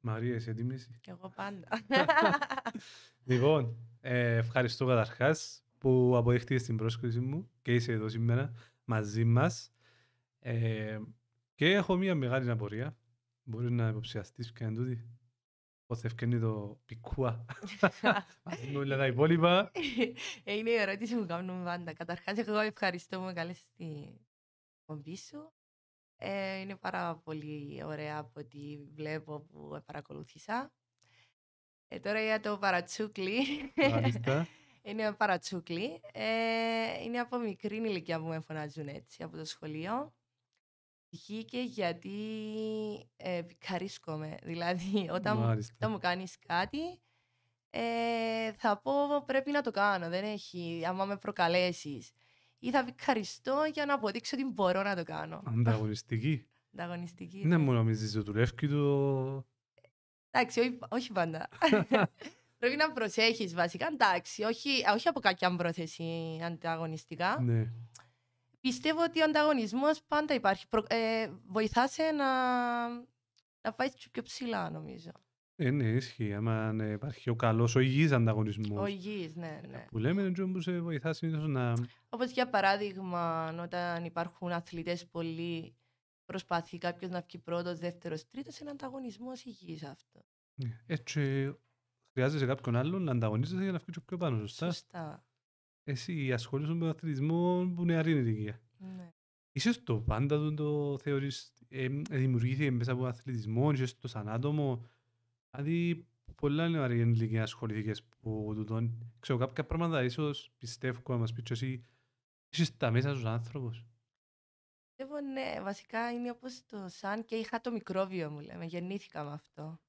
Μαρία, είσαι έτοιμη. Και εγώ πάντα. λοιπόν, ε, ευχαριστώ καταρχάς που αποδέχτηκες την πρόσκληση μου και είσαι εδώ σήμερα μαζί μας. Ε, και έχω μια μεγάλη απορία. Μπορείς να υποψιαστείς και αν τούτη. θα ευκαινεί το πικούα. Μαζί όλα τα υπόλοιπα. Ε, είναι η ερώτηση που κάνουμε πάντα. Καταρχάς, εγώ ευχαριστώ που με καλέσει στην κομπή σου. Ε, είναι πάρα πολύ ωραία από ό,τι βλέπω που παρακολούθησα. Ε, τώρα για το παρατσούκλι. είναι παρατσούκλι. Ε, είναι από μικρή ηλικία που με φωνάζουν έτσι από το σχολείο. Βγήκε γιατί ε, Δηλαδή, όταν μου κάνεις κάτι, ε, θα πω πρέπει να το κάνω. Δεν έχει, άμα με προκαλέσεις ή θα βικαριστώ για να αποδείξω ότι μπορώ να το κάνω. Ανταγωνιστική. Ανταγωνιστική. Ναι, ναι. μου νομίζεις το δουλεύει το... Εντάξει, όχι, όχι πάντα. Πρέπει να προσέχεις βασικά, εντάξει, όχι, από κάποια πρόθεση ανταγωνιστικά. Ναι. Πιστεύω ότι ο ανταγωνισμός πάντα υπάρχει. Προ, ε, βοηθάσαι να, να πάει πιο ψηλά, νομίζω. Ε, ναι, ισχύει. Άμα ναι, υπάρχει ο καλός, ο υγιής ανταγωνισμό. Ο υγιής, ναι, ναι. Που λέμε είναι που σε βοηθά συνήθως να. Όπως για παράδειγμα, όταν υπάρχουν αθλητές πολλοί, προσπαθεί κάποιος να βγει πρώτος, δεύτερος, τρίτος, είναι ανταγωνισμός υγιής αυτό. Έτσι, ναι. ε, χρειάζεσαι κάποιον άλλον να ανταγωνίζεσαι για να βγει πιο πάνω, σωστά. Σωστά. Εσύ ασχολείσαι με τον αθλητισμό που είναι η ηλικία. Ναι. Είσαι το πάντα το θεωρείς, ε, δημιουργήθηκε μέσα από αθλητισμό, είσαι στο σαν άτομο Δηλαδή, πολλά είναι αρκετά ασχολήθηκε που τούτον. Ξέρω, κάποια πράγματα ίσως πιστεύω να μας πει ότι είσαι τα μέσα του άνθρωπο. Πιστεύω λοιπόν, ναι, βασικά είναι όπως το σαν και είχα το μικρόβιο μου λέμε, γεννήθηκα με αυτό.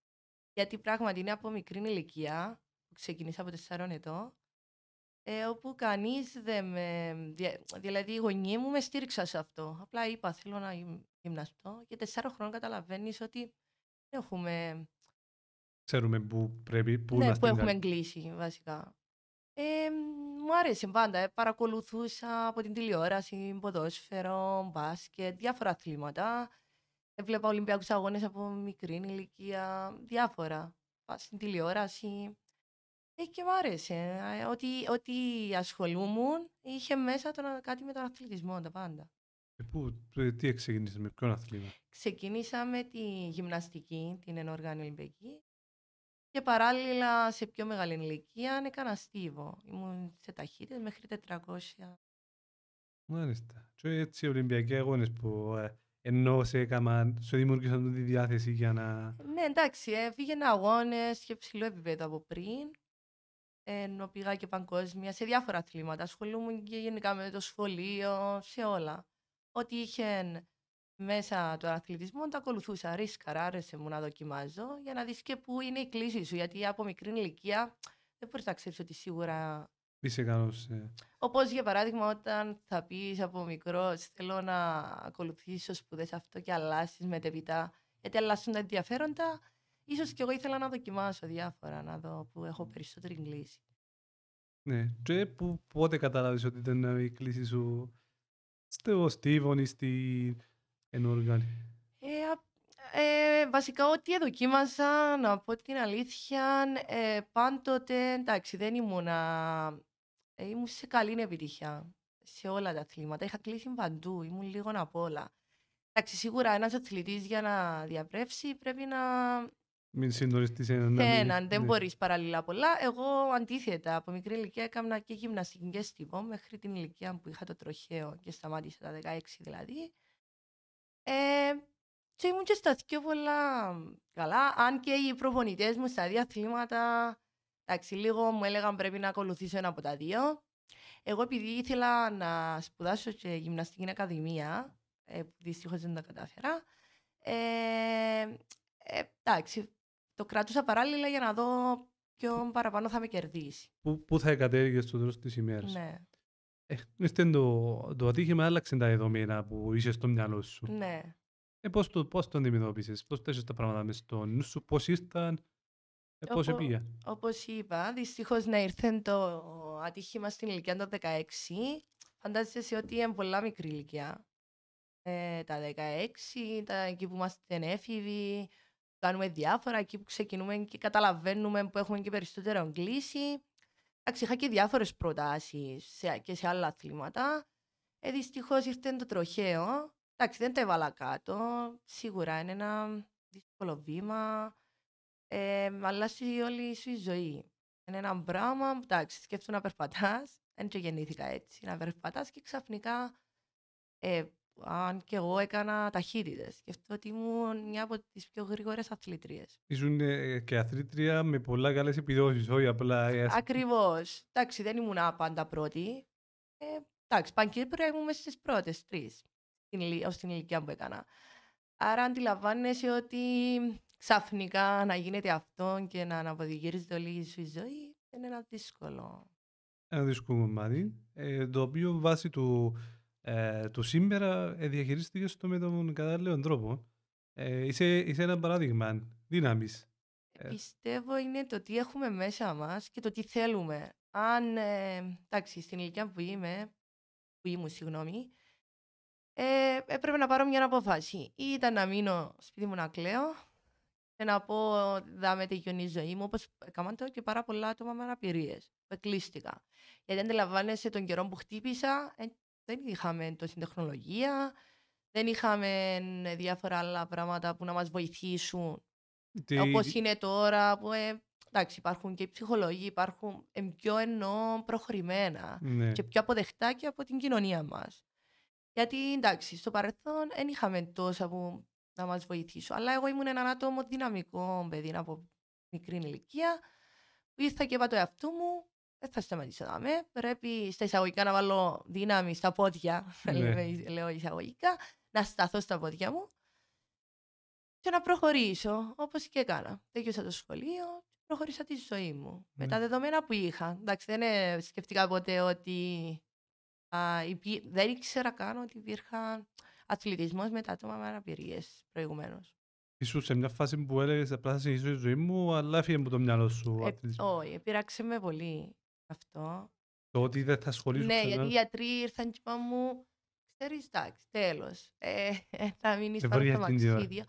Γιατί πράγματι είναι από μικρή ηλικία, που ξεκινήσα από 4 ετών, ε, όπου κανείς. δεν με... Δηλαδή οι γονείς μου με στήριξαν σε αυτό. Απλά είπα θέλω να γυμναστώ και τεσσάρων χρόνια καταλαβαίνεις ότι δεν έχουμε Ξέρουμε πού πρέπει, πού ναι, να που έχουμε κλείσει βασικά. Ε, μου άρεσε πάντα. Ε, παρακολουθούσα από την τηλεόραση, ποδόσφαιρο, μπάσκετ, διάφορα αθλήματα. Έβλεπα ε, ολυμπιακούς αγώνες από μικρή ηλικία, διάφορα. Στην τηλεόραση. Ε, και μου άρεσε. Ε, ό,τι, ό,τι ασχολούμουν είχε μέσα τον, κάτι με τον αθλητισμό τα πάντα. Ε, τι ξεκινήσαμε, με ποιον αθλήμα. Ξεκινήσα με τη γυμναστική, την ενόργανη Ολυμπιακή. Και παράλληλα σε πιο μεγάλη ηλικία έκανα στίβο. Ήμουν σε ταχύτητα μέχρι 400. Μάλιστα. Και έτσι οι Ολυμπιακοί αγώνες που ε, ενώ σε, έκανα, σε δημιούργησαν τη διάθεση για να. Ναι, εντάξει, πήγαινα ε, αγώνε και ψηλό επίπεδο από πριν. Ενώ πήγα και παγκόσμια σε διάφορα αθλήματα. Ασχολούμουν και γενικά με το σχολείο, σε όλα. Ό,τι είχε μέσα του αθλητισμού τα ακολουθούσα. Ρίσκα, άρεσε μου να δοκιμάζω για να δεις και πού είναι η κλίση σου. Γιατί από μικρή ηλικία δεν μπορείς να ξέρεις ότι σίγουρα. Είσαι καλός. Ε... Όπως για παράδειγμα, όταν θα πεις από μικρός, θέλω να ακολουθήσω σπουδές αυτό και αλλάσεις μετεπιτά, γιατί αλλάσουν τα ενδιαφέροντα. ίσως και εγώ ήθελα να δοκιμάσω διάφορα, να δω που έχω περισσότερη κλίση. Ναι, και που, πότε κατάλαβε ότι ήταν η κλίση σου στο Στίβον ή στη ενώ Ε, ε, βασικά, ό,τι δοκίμασα, να πω την αλήθεια, ε, πάντοτε εντάξει, δεν ήμουνα. Ε, ήμουν σε καλή επιτυχία σε όλα τα αθλήματα. Είχα κλείσει παντού, ήμουν λίγο απ' όλα. Εντάξει, σίγουρα ένας αθλητής για να διαπρέψει πρέπει να. Μην συντονιστείς έναν. Ναι, ναι, δεν μπορείς παράλληλα πολλά. Εγώ αντίθετα, από μικρή ηλικία έκανα και γυμναστική και μέχρι την ηλικία που είχα το τροχαίο και σταμάτησα τα 16 δηλαδή. Ε, και ήμουν και στα πιο πολλά καλά, αν και οι προπονητές μου στα δύο αθλήματα, λίγο μου έλεγαν πρέπει να ακολουθήσω ένα από τα δύο. Εγώ επειδή ήθελα να σπουδάσω και γυμναστική ακαδημία, ε, δυστυχώς δεν τα κατάφερα, ε, ε εντάξει, το κρατούσα παράλληλα για να δω ποιον παραπάνω θα με κερδίσει. Πού, θα κατέβηκε στο δρόμο της ημέρας. Ναι. Ε, το, το ατύχημα, άλλαξε τα δεδομένα που είσαι στο μυαλό σου. Ναι. Ε, πώς το, πώς το αντιμετώπισες, πώς τα τα πράγματα μες στο νου σου, πώς ήρθαν, ε, πώς Οπό, Όπως είπα, δυστυχώς να ήρθε το ατύχημα στην ηλικία των 16. Φαντάζεσαι ότι είναι πολλά μικρή ηλικία. Ε, τα 16, τα, εκεί που είμαστε έφηβοι, κάνουμε διάφορα, εκεί που ξεκινούμε και καταλαβαίνουμε που έχουμε και περισσότερο κλίση. Εντάξει, είχα και διάφορες προτάσεις και σε άλλα αθλήματα. Ε, Δυστυχώς ήρθε το τροχαίο. Εντάξει, δεν τα έβαλα κάτω. Σίγουρα είναι ένα δύσκολο βήμα. Ε, η όλη σου η ζωή. Είναι ένα πράγμα που εντάξει, σκέφτομαι να περπατάς. Δεν το γεννήθηκα έτσι. Να περπατάς και ξαφνικά ε, αν και εγώ έκανα ταχύτητες. αυτό ότι ήμουν μια από τις πιο γρήγορες αθλήτριες. Ήσουν ε, και αθλήτρια με πολλά καλές επιδόσεις, όχι απλά. Ε, Ακριβώς. Εντάξει, δεν ήμουν πάντα πρώτη. Ε, εντάξει, πανκύπρια ήμουν στις πρώτες τρεις ως την ηλικία που έκανα. Άρα αντιλαμβάνεσαι ότι ξαφνικά να γίνεται αυτό και να το όλη σου η ζωή είναι ένα δύσκολο. Ένα δύσκολο κομμάτι, το οποίο βάσει του, ε, το σήμερα ε, διαχειρίστηκες το με τον κατάλληλο τρόπο. Ε, είσαι, είσαι ένα παράδειγμα δύναμης. Ε, ε. Πιστεύω είναι το τι έχουμε μέσα μας και το τι θέλουμε. Αν, ε, εντάξει, στην ηλικία που είμαι, που ήμουν, συγγνώμη, ε, έπρεπε να πάρω μια αποφάση. Ή ήταν να μείνω σπίτι μου να κλαίω και να πω δάμε τη γιονή ζωή μου, όπως έκαναν το και πάρα πολλά άτομα με αναπηρίες. Εκλείστηκα. Γιατί αντιλαμβάνεσαι τον καιρό που χτύπησα, δεν είχαμε τόση τεχνολογία, δεν είχαμε διάφορα άλλα πράγματα που να μας βοηθήσουν. Τι... Όπως είναι τώρα που ε, εντάξει, υπάρχουν και οι ψυχολόγοι, υπάρχουν ε, πιο εννοώ προχωρημένα ναι. και πιο αποδεκτά και από την κοινωνία μας. Γιατί εντάξει, στο παρελθόν δεν είχαμε τόσα που να μας βοηθήσουν. Αλλά εγώ ήμουν έναν άτομο δυναμικό παιδί από μικρή ηλικία που ήρθα και είπα το μου δεν θα σταματήσω να Πρέπει στα εισαγωγικά να βάλω δύναμη στα πόδια, ναι. λέω εισαγωγικά, να σταθώ στα πόδια μου και να προχωρήσω, όπως και έκανα. Τελειώσα το σχολείο, και προχωρήσα τη ζωή μου. Με ναι. τα δεδομένα που είχα. Εντάξει, δεν ε, σκεφτήκα ποτέ ότι α, υπή... δεν ήξερα καν ότι υπήρχε αθλητισμός με τα άτομα με αναπηρίες προηγουμένως. Ήσουν σε μια φάση που έλεγες απλά θα συνεχίσω τη ζωή μου, αλλά έφυγε από το μυαλό σου. Ε, όχι, επήραξε με πολύ αυτό. Το ότι δεν θα ασχολήσουν Ναι, ξανά. γιατί οι γιατροί ήρθαν και είπαν μου, ξέρεις, εντάξει, τέλος, ε, ε θα μείνεις στο μαξίδιο.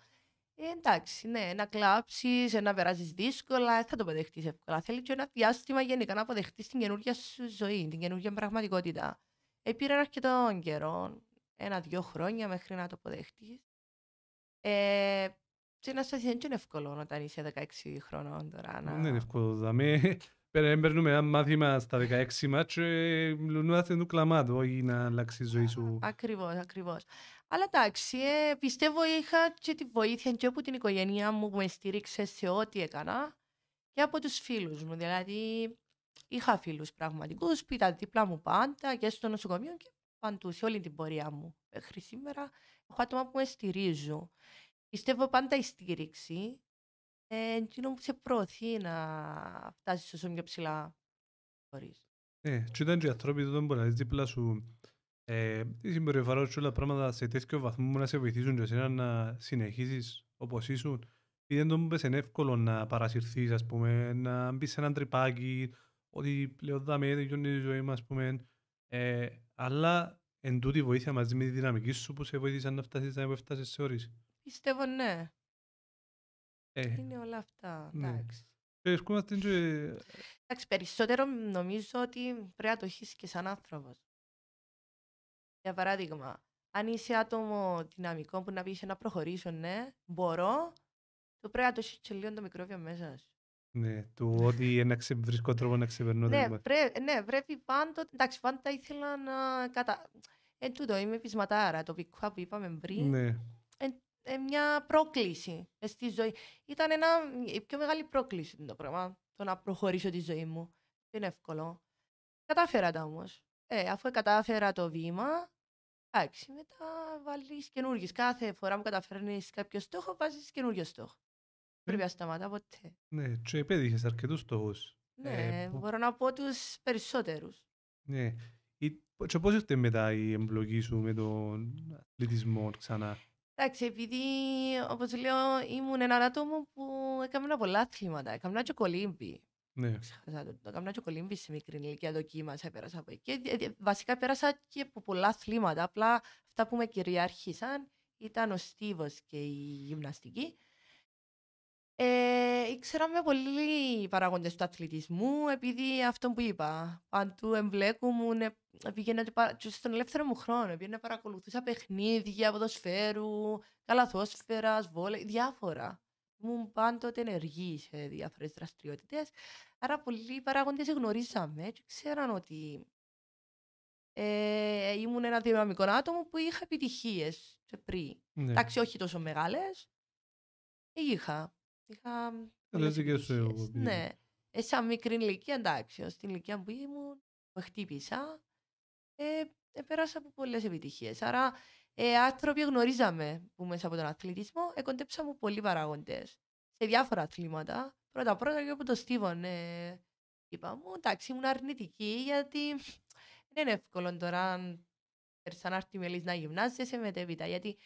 Ε, εντάξει, ναι, να κλάψεις, ε, να περάσεις δύσκολα, ε, θα το αποδεχτείς εύκολα. Θέλει και ένα διάστημα γενικά να αποδεχτείς την καινούργια σου ζωή, την καινούργια πραγματικότητα. Ε, αρκετο αρκετό καιρό, ένα-δύο χρόνια μέχρι να το αποδεχτείς. Ε, και να δεν είναι εύκολο όταν είσαι 16 χρονών τώρα. Να... Δεν είναι εύκολο. Δηλαδή, Παίρνουμε ένα μάθημα στα 16 μάτς και ε, λουνούμαστε του κλαμάτου, όχι να αλλάξει η ζωή σου. Ακριβώς, ακριβώς. Αλλά εντάξει, ε, πιστεύω είχα και τη βοήθεια και από την οικογένειά μου που με στήριξε σε ό,τι έκανα και από τους φίλους μου. Δηλαδή, είχα φίλους πραγματικούς, που ήταν δίπλα μου πάντα και στο νοσοκομείο και παντού, σε όλη την πορεία μου. Μέχρι σήμερα έχω άτομα που με στηρίζουν. Πιστεύω πάντα η στήριξη ε, εκείνο που σε προωθεί να φτάσεις όσο πιο ψηλά μπορείς. Ναι, και ήταν και οι ανθρώποι εδώ που λαλείς δίπλα σου ε, η συμπεριφορά σου όλα πράγματα σε τέτοιο βαθμό που να σε βοηθήσουν και εσένα να συνεχίσεις όπως ήσουν ή δεν το πες είναι εύκολο να παρασυρθείς ας πούμε, να μπεις σε έναν τρυπάκι ότι πλέον δάμε τελειώνει η ζωή μας ας πούμε ε, αλλά εν τούτη βοήθεια μαζί με τη δυναμική σου που σε βοήθησαν να φτάσεις να φτάσεις σε όρις. Πιστεύω ναι. Ε, είναι όλα αυτά. Ναι. Εντάξει. Ε. Εντάξει, περισσότερο νομίζω ότι πρέπει να το έχει και σαν άνθρωπος. Για παράδειγμα, αν είσαι άτομο δυναμικό που να πεις να προχωρήσω, ναι, μπορώ, το πρέπει να το έχεις λίγο το μικρόβιο μέσα σου. Ναι, το ότι ένα ξε... βρίσκω τρόπο να ξεπερνώ. ναι, πρέ... ναι, πρέπει πάντοτε. Εντάξει, πάντα ήθελα να. Κατα... Εν τούτο, είμαι πεισματάρα. Το πικουά που είπαμε πριν. Ναι. Ε, μια πρόκληση ε, στη ζωή. Ήταν ένα, η πιο μεγάλη πρόκληση το πράγμα, το να προχωρήσω τη ζωή μου. Δεν είναι εύκολο. Κατάφερα τα όμως. Ε, αφού κατάφερα το βήμα, εντάξει, μετά βάλεις καινούργιες. Κάθε φορά που καταφέρνεις κάποιο στόχο, βάζεις καινούργιο στόχο. Ε, Πρέπει να σταματά Ναι, και επέτυχε αρκετούς στόχους. Ναι, ε, μπορώ να πω τους περισσότερους. Ναι. Ε, και πώς ήρθε μετά η εμπλοκή σου με τον αθλητισμό ξανά. Εντάξει, επειδή, όπως λέω, ήμουν ένα άτομο που έκανα πολλά αθλήματα. Έκανα και κολύμπι. Ναι. Ξέχασα το, το έκανα κολύμπι σε μικρή ηλικία, δοκίμασα, πέρασα από εκεί. Βασικά πέρασα και από πολλά αθλήματα. Απλά αυτά που με κυριάρχησαν ήταν ο στίβος και η γυμναστική. Ε, με πολλοί παράγοντες του αθλητισμού, επειδή αυτό που είπα, παντού εμπλέκου πήγαινα και στον ελεύθερο μου χρόνο, πήγαινα παρακολουθούσα παιχνίδια, ποδοσφαίρου, καλαθόσφαιρας, βόλε, διάφορα. Ήμουν πάντοτε ενεργή σε διάφορες δραστηριότητες, άρα πολλοί παράγοντες γνωρίζαμε και ξέραν ότι ε, ήμουν ένα δυναμικό άτομο που είχα επιτυχίες πριν. Ναι. Εντάξει, όχι τόσο μεγάλες, είχα είχα... και σου Ναι. Ε, σαν μικρή ηλικία, εντάξει, στην ηλικία που ήμουν, με χτύπησα, ε, ε, πέρασα από πολλές επιτυχίες. Άρα, ε, άνθρωποι γνωρίζαμε που μέσα από τον αθλητισμό, εκοντέψαμε πολλοί παράγοντες σε διάφορα αθλήματα. Πρώτα-πρώτα και από τον Στίβον, ε, είπα μου, εντάξει, ήμουν αρνητική γιατί δεν είναι εύκολο τώρα σαν να γυμνάζεσαι μετέπειτα, γιατί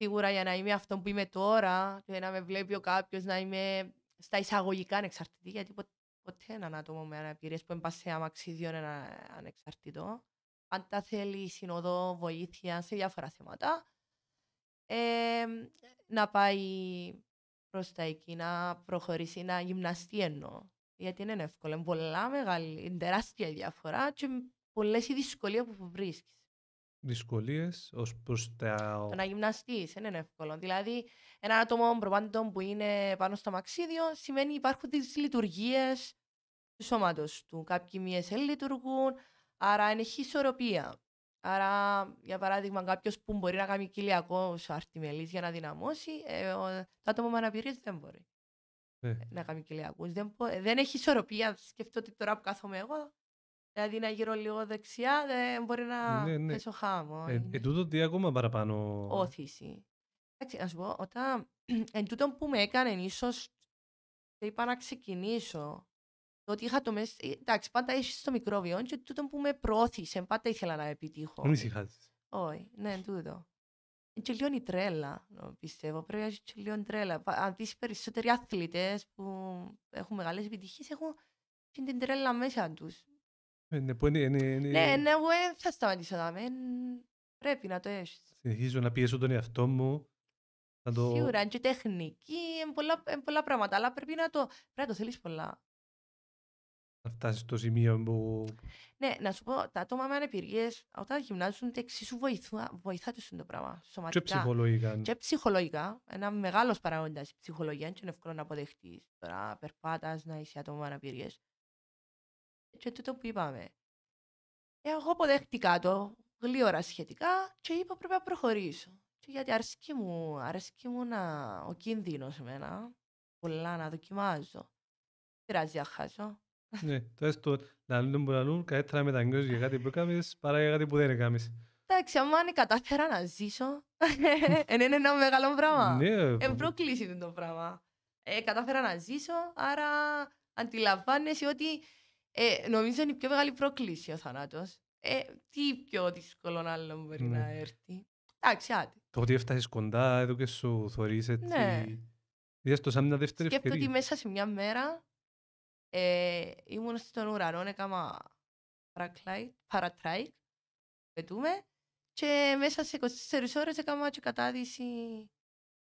Σίγουρα για να είμαι αυτό που είμαι τώρα και να με βλέπει ο κάποιος να είμαι στα εισαγωγικά ανεξαρτητή, γιατί ποτέ, ποτέ έναν άτομο με αναπηρίες που έμπα σε αμαξίδιο είναι ανεξαρτητό. Αν τα θέλει συνοδό, βοήθεια σε διάφορα θέματα, να πάει προς τα εκεί, να προχωρήσει, να γυμναστεί εννοώ. Γιατί είναι εύκολο, είναι πολλά μεγάλη, διαφορά και πολλές οι δυσκολίες που βρίσκεις δυσκολίες ως προς τα. Το να γυμναστείς δεν είναι εύκολο. Δηλαδή, ένα άτομο προπάντων που είναι πάνω στο μαξίδιο σημαίνει ότι υπάρχουν τις λειτουργίες του σώματος του. Κάποιοι μία δεν λειτουργούν, άρα είναι ισορροπία. Άρα, για παράδειγμα, κάποιος που μπορεί να κάνει κοιλιακό αρτιμελή για να δυναμώσει, ε, ο, το άτομο με αναπηρία δεν μπορεί. Ναι. Να κάνει κοιλιακούς. Δεν, ε, δεν έχει ισορροπία. Σκεφτώ ότι τώρα που κάθομαι εγώ Δηλαδή να γύρω λίγο δεξιά δεν μπορεί να ναι, ναι. Ε, εν τούτο τι ακόμα παραπάνω... Όθηση. Εντάξει, ας πω, όταν εν τούτο που με έκανε ίσως είπα να ξεκινήσω το ότι είχα το μέσα. Ε, εντάξει, πάντα είσαι στο μικρόβιο και τούτο που με προώθησε, πάντα ήθελα να επιτύχω. Μην Όχι, ναι, τούτο. Και λίγο η τρέλα, πιστεύω. Πρέπει να έχει και τρέλα. Αν δεις περισσότεροι αθλητές που έχουν μεγάλες επιτυχίες, έχουν την τρέλα μέσα τους. Ναι, ναι, ναι, δεν ε, θα σταματήσω Πρέπει να το έχεις. Συνεχίζω να πιέσω τον εαυτό μου. το... Σίγουρα, είναι και τεχνική, είναι πολλά, είναι πολλά πράγματα, αλλά πρέπει να το, πρέπει να το θέλεις πολλά. Να φτάσεις στο σημείο που... Ναι, να σου πω, τα άτομα με ανεπηρίες, όταν γυμνάζουν, εξίσου βοηθά, βοηθά τους το πράγμα, σωματικά. Και ψυχολογικά. Και ψυχολογικά, ένα μεγάλος παράγοντας η ψυχολογία, είναι εύκολο να αποδεχτείς. Τώρα περπάτας, να είσαι άτομα με αναπηρίες και τούτο που είπαμε. Ε, εγώ αποδέχτηκα το γλύωρα σχετικά και είπα πρέπει να προχωρήσω. Και γιατί αρέσκει μου, αρέσκει μου να, ο κίνδυνος εμένα, πολλά να δοκιμάζω. τι να χάσω. Ναι, το έστω να λύνουν που καλύτερα για κάτι που έκαμες παρά για κάτι που δεν έκαμες. Εντάξει, άμα αν κατάφερα να ζήσω, είναι ένα μεγάλο πράγμα. Ναι, Εμπρόκληση είναι το πράγμα. Ε, κατάφερα να ζήσω, άρα αντιλαμβάνεσαι ότι ε, νομίζω είναι η πιο μεγάλη πρόκληση ο θανάτο. Ε, τι πιο δύσκολο να άλλο μπορεί ναι. να έρθει. Εντάξει, άντε. Το ότι έφτασες κοντά, εδώ και σου θεωρείς έτσι. Ναι. το σαν μια δεύτερη Σκέφτω ευκαιρία. ότι μέσα σε μια μέρα ε, ήμουν στον ουρανό, έκανα παρατράικ, πετούμε, και μέσα σε 24 ώρες έκανα και κατάδυση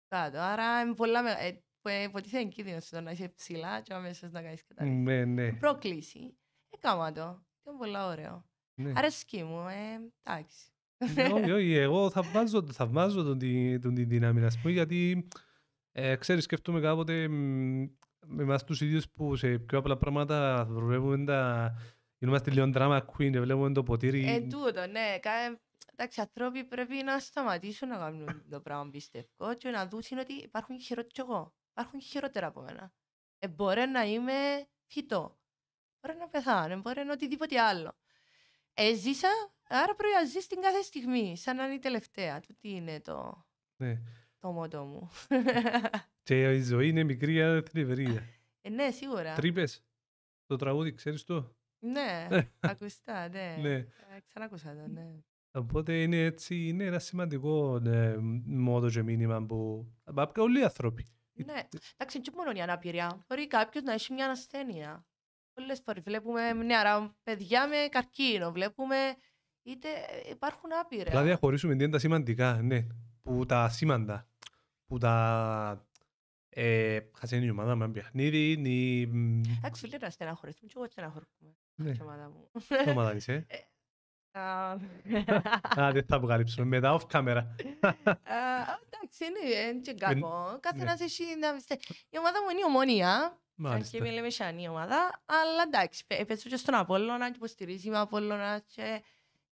κάτω. Άρα είναι πολλά μεγάλα. Ε, που υποτίθεται ε, κίνδυνο στο να είσαι ψηλά και αμέσω να κάνεις και Ναι, ναι. Πρόκληση. Έκανα ε, το. Ήταν πολύ ωραίο. Ναι. Αρέσκει μου, ε, εντάξει. Ναι, όχι, όχι, εγώ θαυμάζω, θαυμάζω τον, τον, την δύναμη, να πούμε, γιατί ε, ξέρεις, σκεφτούμε κάποτε με εμάς τους ίδιους που σε πιο απλά πράγματα βλέπουμε τα... Γινόμαστε λίγο drama queen, βλέπουμε το ποτήρι. Ε, τούτο, ναι. Εντάξει, ανθρώποι πρέπει να σταματήσουν να κάνουν το πράγμα, πιστεύω, και να δούσουν ότι υπάρχουν και χειρότερο κι εγώ. Υπάρχουν χειρότερα από μένα. Ε, μπορεί να είμαι φυτό. Μπορεί να πεθάνω. Μπορεί να οτιδήποτε άλλο. Ε, άρα πρέπει να ζεις την κάθε στιγμή. Σαν να είναι η τελευταία. Του τι είναι το... Ναι. Το μότο μου. Και η ζωή είναι μικρή, αλλά θλιβερή. Ε, ναι, σίγουρα. Τρύπες. Το τραγούδι, ξέρεις το. Ναι, ακουστά, ναι. ναι. Ε, Ξανακούσα το, ναι. Οπότε είναι έτσι, είναι ένα σημαντικό ναι, και μήνυμα που... Απ' όλοι οι άνθρωποι. Ναι, εντάξει, και μόνο η αναπηρία. Μπορεί κάποιος να έχει μια ασθένεια. Πολλές φορές βλέπουμε νεαρά παιδιά με καρκίνο, βλέπουμε. Είτε ε, υπάρχουν άπειρα. Δηλαδή, διαχωρίσουμε τι είναι τα σημαντικά, ναι. Που τα σήμαντα. Που τα. Ε, χασένει η ομάδα με ένα παιχνίδι. Εντάξει, φίλε, να στεναχωρηθούμε. Και εγώ ναι. ομάδα μου. Τι ομάδα είσαι. Ε, Α, δεν θα αποκαλύψουμε. Μετά off camera. Εντάξει, είναι και κακό. να έχει να Η ομάδα μου είναι η ομόνια. Μάλιστα. και με σαν η ομάδα. Αλλά εντάξει, έπαιξε και στον Απόλλωνα και υποστηρίζει με Απόλλωνα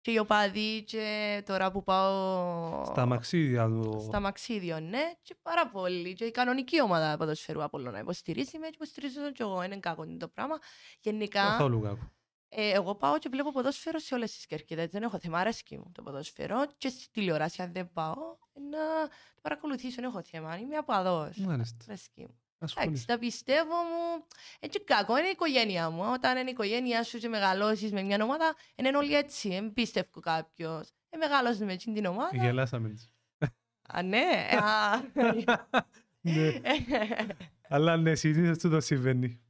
και οι οπαδοί και τώρα που πάω... Στα μαξίδια του. Στα μαξίδια, ναι. Και πάρα πολύ. Και η κανονική ομάδα ποδοσφαιρού από υποστηρίζει με και υποστηρίζω και εγώ. Είναι κακό το πράγμα. Γενικά... Καθόλου κακό. Ε, εγώ πάω και βλέπω ποδόσφαιρο σε όλες τις κερκίδες. Δεν έχω θέμα, αρέσκει μου το ποδόσφαιρο. Και στη τηλεόραση, αν δεν πάω, να το παρακολουθήσω, δεν έχω θέμα. Είμαι παδό. Μάλιστα. Αρέσκει μου. Εντάξει, τα πιστεύω μου. Έτσι ε, κακό είναι η οικογένειά μου. Όταν είναι η οικογένειά σου και μεγαλώσεις με μια ομάδα, είναι όλοι έτσι. Δεν πίστευκο κάποιος. Ε, μεγάλωσε με εκείνη την ομάδα. Γελάσαμε έτσι. Α, ναι. ναι. Αλλά ναι, συνήθως το συμβαίνει.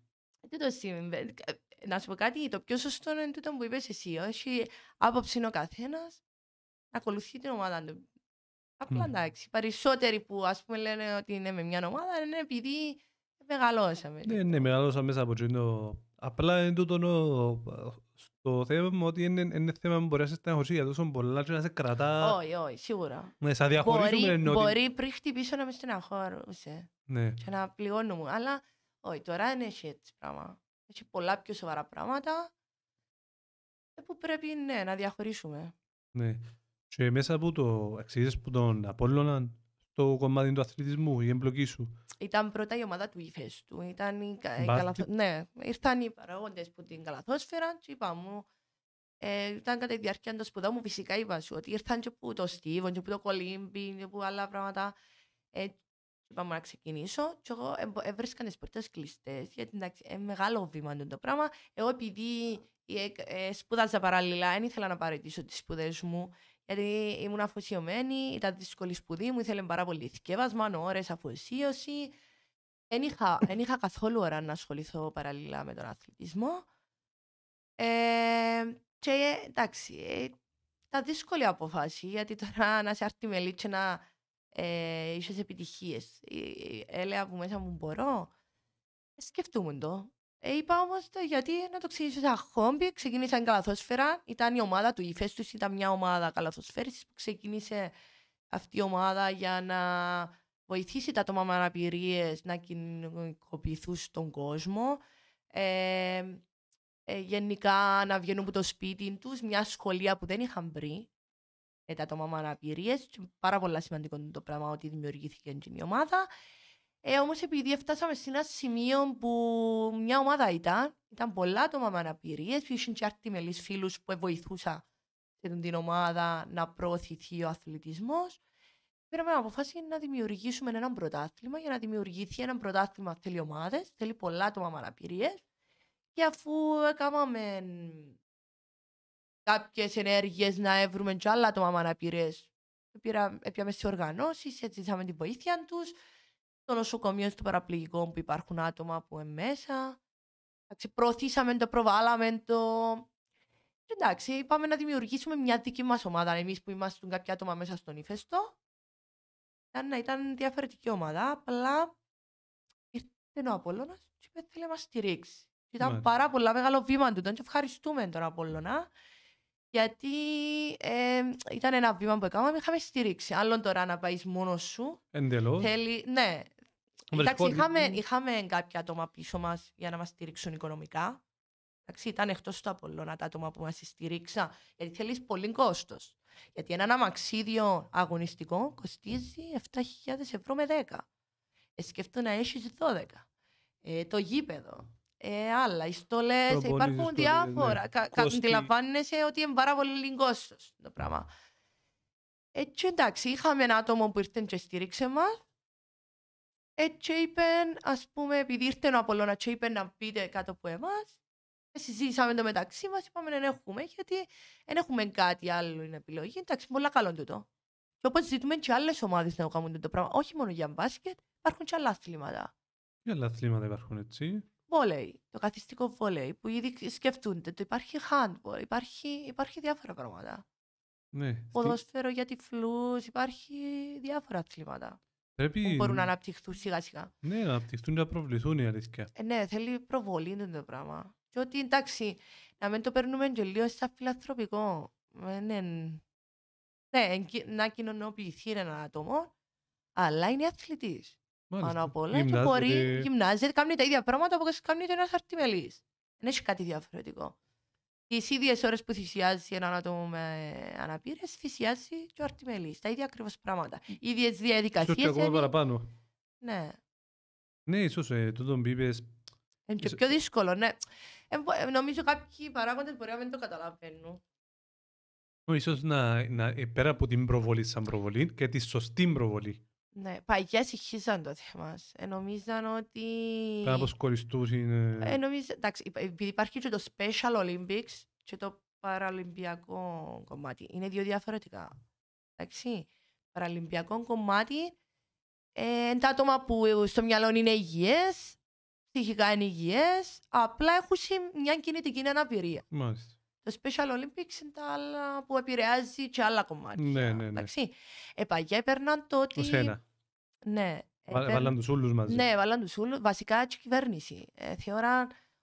Ε, τι το συμβαίνει να σου πω κάτι, το πιο σωστό είναι τούτο που είπες εσύ. Όχι άποψη ο καθένας να ακολουθεί την ομάδα του. Απλά mm. εντάξει. Περισσότεροι που ας πούμε λένε ότι είναι με μια ομάδα είναι επειδή μεγαλώσαμε. Ναι, ναι, μεγαλώσαμε μέσα από το. Απλά είναι τούτο το θέμα ότι είναι, είναι θέμα που μπορεί να σε στεναχωρήσει για τόσο πολλά και να σε κρατά. Όχι, όχι, σίγουρα. Ναι, σαν διαχωρίζουμε μπορεί, μπορεί πριν χτυπήσω να με στεναχωρούσε. Ναι. Και να μου. Αλλά όχι, τώρα είναι έτσι πράγμα. Έχει πολλά πιο σοβαρά πράγματα ε, που πρέπει ναι, να διαχωρίσουμε. Ναι. Και μέσα από το εξηγήσεις που τον Απόλλωνα το κομμάτι του αθλητισμού, η εμπλοκή σου. Ήταν πρώτα η ομάδα του Ήφεστου. Ήταν η, καλαθόσφαιρα. η Ναι, ήρθαν οι παραγόντες που την καλαθόσφαιρα και είπα μου. Ε, ήταν κατά τη διάρκεια των σπουδών μου, φυσικά είπα σου ότι ήρθαν και που το Στίβον, και που το Κολύμπι, και που άλλα πράγματα. Ε, και να ξεκινήσω. Και εγώ έβρισκα ε, ε, τις πόρτες κλειστές, γιατί εντάξει, ε, μεγάλο βήμα το πράγμα. Εγώ επειδή σπούδαζα παράλληλα, δεν ήθελα να παραιτήσω τις σπουδές μου. Γιατί ήμουν αφοσιωμένη, ήταν δύσκολη σπουδή μου, ήθελε πάρα πολύ θυκεύασμα, ώρες αφοσίωση. Δεν είχα, εν είχα καθόλου ώρα να ασχοληθώ παράλληλα με τον αθλητισμό. Ε, και εντάξει, ήταν δύσκολη απόφαση, γιατί τώρα να σε έρθει και να ε, επιτυχίε. επιτυχίες. Ε, έλεγα από μέσα μου μπορώ. Ε, Σκεφτούμε το. Ε, είπα όμως «Ε, γιατί να το ξεκινήσω σαν χόμπι. Ξεκίνησα καλαθόσφαιρα. Ήταν η ομάδα του Ιφέστου, ήταν μια ομάδα καλαθοσφαίριση που ξεκίνησε αυτή η ομάδα για να βοηθήσει τα άτομα με αναπηρίες να κοινωνικοποιηθούν στον κόσμο. γενικά να βγαίνουν από το σπίτι τους, μια σχολεία που δεν είχαν πριν τα άτομα με αναπηρίε. Πάρα πολύ σημαντικό είναι το πράγμα ότι δημιουργήθηκε η ομάδα. Ε, Όμως, επειδή φτάσαμε σε ένα σημείο που μια ομάδα ήταν, ήταν πολλά άτομα με αναπηρίε, που είχαν και μελή φίλους που βοηθούσα σε την ομάδα να προωθηθεί ο αθλητισμός. Πήραμε την αποφάση να δημιουργήσουμε ένα πρωτάθλημα. Για να δημιουργηθεί ένα πρωτάθλημα θέλει ομάδες, θέλει πολλά άτομα με αναπηρίε. Και αφού έκαναμε κάποιες ενέργειες να έβρουμε και άλλα άτομα με αναπηρές. Έπιαμε σε οργανώσεις, έτσι είχαμε την βοήθεια τους. Στο νοσοκομείο στο παραπληγικό που υπάρχουν άτομα που είναι μέσα. Εντάξει, προωθήσαμε το, προβάλαμε το. Εντάξει, είπαμε να δημιουργήσουμε μια δική μας ομάδα. Εμείς που ήμασταν κάποια άτομα μέσα στον ύφεστο. Ήταν, ναι, ήταν διαφορετική ομάδα, απλά ήρθε ο Απόλλωνας και είπε θέλει να μας στηρίξει. Ήταν πάρα πολλά μεγάλο βήμα του, τον και ευχαριστούμε τον Απόλλωνα. Γιατί ε, ήταν ένα βήμα που έκαναμε, είχαμε στηρίξει. Άλλον τώρα να πάεις μόνος σου. Εντελώς. Θέλει, ναι. Εντάξει, είχαμε, είχαμε κάποια άτομα πίσω μας για να μας στηρίξουν οικονομικά. Εντάξει, ήταν εκτός του Απολώνα τα άτομα που μας στηρίξαν. Γιατί θέλεις πολύ κόστος. Γιατί ένα αμαξίδιο αγωνιστικό κοστίζει 7.000 ευρώ με 10. Ε, σκέφτομαι να έχεις 12. Ε, το γήπεδο. Ε, άλλα, οι στολές, υπάρχουν ναι. διάφορα. Ναι. Κα, Αντιλαμβάνεσαι ότι είναι πάρα πολύ λίγο το πράγμα. Έτσι εντάξει, είχαμε ένα άτομο που ήρθε και στήριξε μας. Έτσι είπε, ας πούμε, επειδή ήρθε ο Απολόνα, και είπε να πείτε κάτω από εμάς. Ε, συζήτησαμε το μεταξύ μας, είπαμε δεν έχουμε, γιατί δεν έχουμε κάτι άλλο είναι επιλογή. Εντάξει, πολλά καλό τούτο. Και όπως ζητούμε και άλλες ομάδες να κάνουν το πράγμα, όχι μόνο για μπάσκετ, υπάρχουν και άλλα αθλήματα. Και άλλα αθλήματα υπάρχουν έτσι βόλεϊ, το καθιστικό βόλεϊ, που ήδη σκεφτούνται, το υπάρχει handball, υπάρχει, υπάρχει διάφορα πράγματα. Ναι. Ποδόσφαιρο για τυφλούς, υπάρχει διάφορα αθλήματα. Πρέπει... Που μπορούν να αναπτυχθούν σιγά σιγά. Ναι, να αναπτυχθούν και να προβληθούν η αλήθεια. Ε, ναι, θέλει προβολή είναι το πράγμα. Και ότι εντάξει, να μην το παίρνουμε και λίγο σαν φιλανθρωπικό. Ε, ναι, ναι, να κοινωνοποιηθεί ένα άτομο, αλλά είναι αθλητής πάνω απ' όλα. Και μπορεί, γυμνάζεται, δηλαδή κάνει τα ίδια πράγματα που κάνει ένα χαρτιμελή. Δεν έχει κάτι διαφορετικό. Τις ίδιες ώρες που θυσιάζει ένα άτομο με αναπήρες, θυσιάζει και ο αρτιμελής. Τα ίδια ακριβώς πράγματα. Οι ίδιες διαδικασίε. Και ακόμα παραπάνω. Ναι. Ναι, ίσως ε, το τον πείπε. Ε, είναι πιο δύσκολο, ναι. Ε, ε, νομίζω κάποιοι παράγοντες μπορεί να μην το καταλαβαίνουν. Ίσως να, να, πέρα από την προβολή σαν προβολή και τη σωστή προβολή. Ναι, παγιάς συγχύσαν το θέμα. Ε, νομίζαν ότι. Κάπω Είναι... Ε, εντάξει, επειδή υπάρχει και το Special Olympics και το παραλυμπιακό κομμάτι. Είναι δύο διαφορετικά. Εντάξει. Παραλυμπιακό κομμάτι ε, τα άτομα που στο μυαλό είναι υγιές, ψυχικά είναι υγιές, απλά έχουν μια κινητική αναπηρία. Μάλιστα. Το Special Olympics είναι τα άλλα που επηρεάζει και άλλα κομμάτια. Ναι, ναι, ναι. Ε, το ότι... Ως ένα. Ναι. Έπαιρ... Βάλαν τους ούλους μαζί. Ναι, βάλαν τους ούλους. Βασικά και η κυβέρνηση. Ε,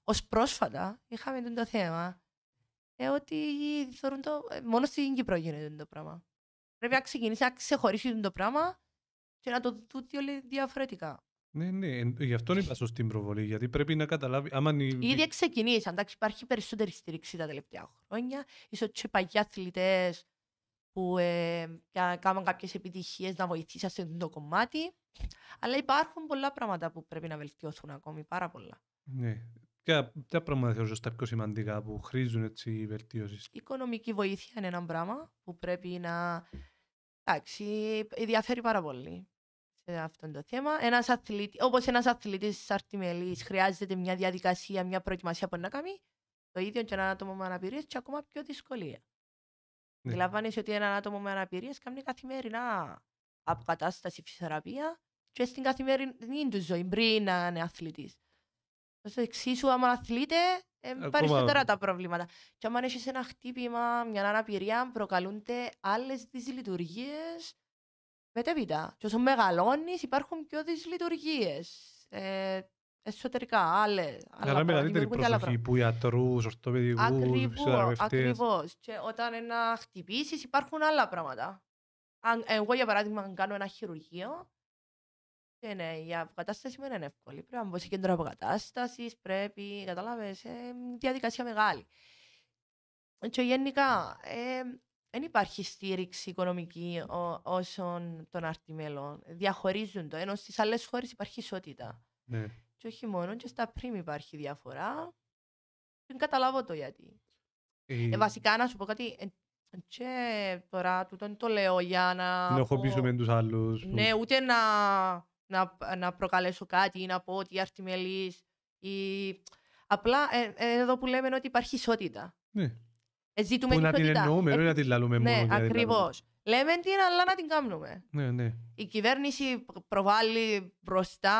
ως πρόσφατα είχαμε το θέμα ε, ότι θεωρούν το... Ε, μόνο στην Κύπρο γίνεται το πράγμα. Πρέπει να ξεκινήσει να ξεχωρίσει το πράγμα και να το δούμε όλοι διαφορετικά. Ναι, ναι, γι' αυτό είπα σωστή προβολή, γιατί πρέπει να καταλάβει. Άμα... Ήδη ξεκινήσει, εντάξει, υπάρχει περισσότερη στήριξη τα τελευταία χρόνια. σω και παγιά αθλητές που ε, κάνουν κάποιες επιτυχίες να βοηθήσουν σε αυτό το κομμάτι. Αλλά υπάρχουν πολλά πράγματα που πρέπει να βελτιωθούν ακόμη, πάρα πολλά. Ναι. Ποια, ποια πράγματα θεωρώ τα πιο σημαντικά που χρήζουν έτσι βελτίωση. Η οικονομική βοήθεια είναι ένα πράγμα που πρέπει να. Εντάξει, ενδιαφέρει πάρα πολύ σε αυτό το θέμα. Ένας αθλήτη, όπως ένας αθλητής αρτιμελής χρειάζεται μια διαδικασία, μια προετοιμασία που να κάνει, το ίδιο και ένα άτομο με αναπηρίες και ακόμα πιο δυσκολία. Ναι. ότι ένα άτομο με αναπηρίες κάνει καθημερινά αποκατάσταση φυσιοθεραπεία και στην καθημερινή του ζωή πριν να είναι αθλητής. Εξίσου, άμα αθλείται, ε, περισσότερα τα προβλήματα. Και άμα έχει ένα χτύπημα, μια αναπηρία, προκαλούνται άλλες δυσλειτουργίες Μετέβητα. Και όσο μεγαλώνεις, υπάρχουν πιο δυσλειτουργίες. Ε, εσωτερικά, άλλε. Αλλά μεγαλύτερη προσοχή που ιατρού, ορθοπαιδικούς, Ακριβώς. Και όταν ένα χτυπήσεις, υπάρχουν άλλα πράγματα. Αν, εγώ, για παράδειγμα, αν κάνω ένα χειρουργείο, και ναι, η αποκατάσταση μου είναι εύκολη. Πρέπει να μπω σε κέντρο αποκατάστασης, πρέπει, κατάλαβες, ε, διαδικασία μεγάλη. Και γενικά, ε, δεν υπάρχει στήριξη οικονομική όσων των αρτιμέλων. Διαχωρίζουν το. Ενώ στις άλλες χώρες υπάρχει ισότητα. Ναι. Και όχι μόνο, και στα πριν υπάρχει διαφορά. Δεν καταλάβω το γιατί. Ε... ε βασικά, να σου πω κάτι. Ε, και τώρα το λέω για να. Να με τους άλλους. Ναι, ούτε να, να, προκαλέσω κάτι ή να πω ότι αρτιμελείς. Ή... Απλά ε, ε, εδώ που λέμε ότι υπάρχει ισότητα. Ναι. Ε, ζητούμε που να την εννοούμε, όχι ε, να την λαλούμε ναι, μόνο. Ναι, ακριβώ. Λέμε την, αλλά να την κάνουμε. Ναι, ναι. Η κυβέρνηση προβάλλει μπροστά,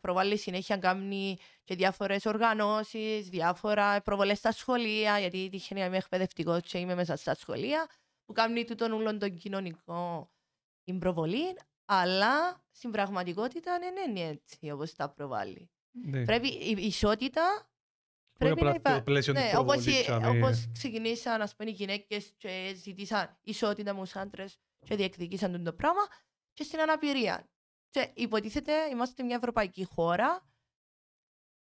προβάλλει συνέχεια κάνει και διάφορες οργανώσεις, διάφορα προβολές στα σχολεία. Γιατί τυχαίνει να είμαι εκπαιδευτικός και είμαι μέσα στα σχολεία. Που κάνει τούτον ούλον τον κοινωνικό την προβολή. Αλλά στην πραγματικότητα δεν ναι, ναι, είναι έτσι όπως τα προβάλλει. Ναι. Πρέπει η ισότητα Πρέπει να υπά... πλαίσιο ναι, όπως, όπως ξεκινήσαν πούμε, οι γυναίκες και ζητήσαν ισότητα με τους άντρες και διεκδικήσαν το πράγμα και στην αναπηρία. Και υποτίθεται είμαστε μια ευρωπαϊκή χώρα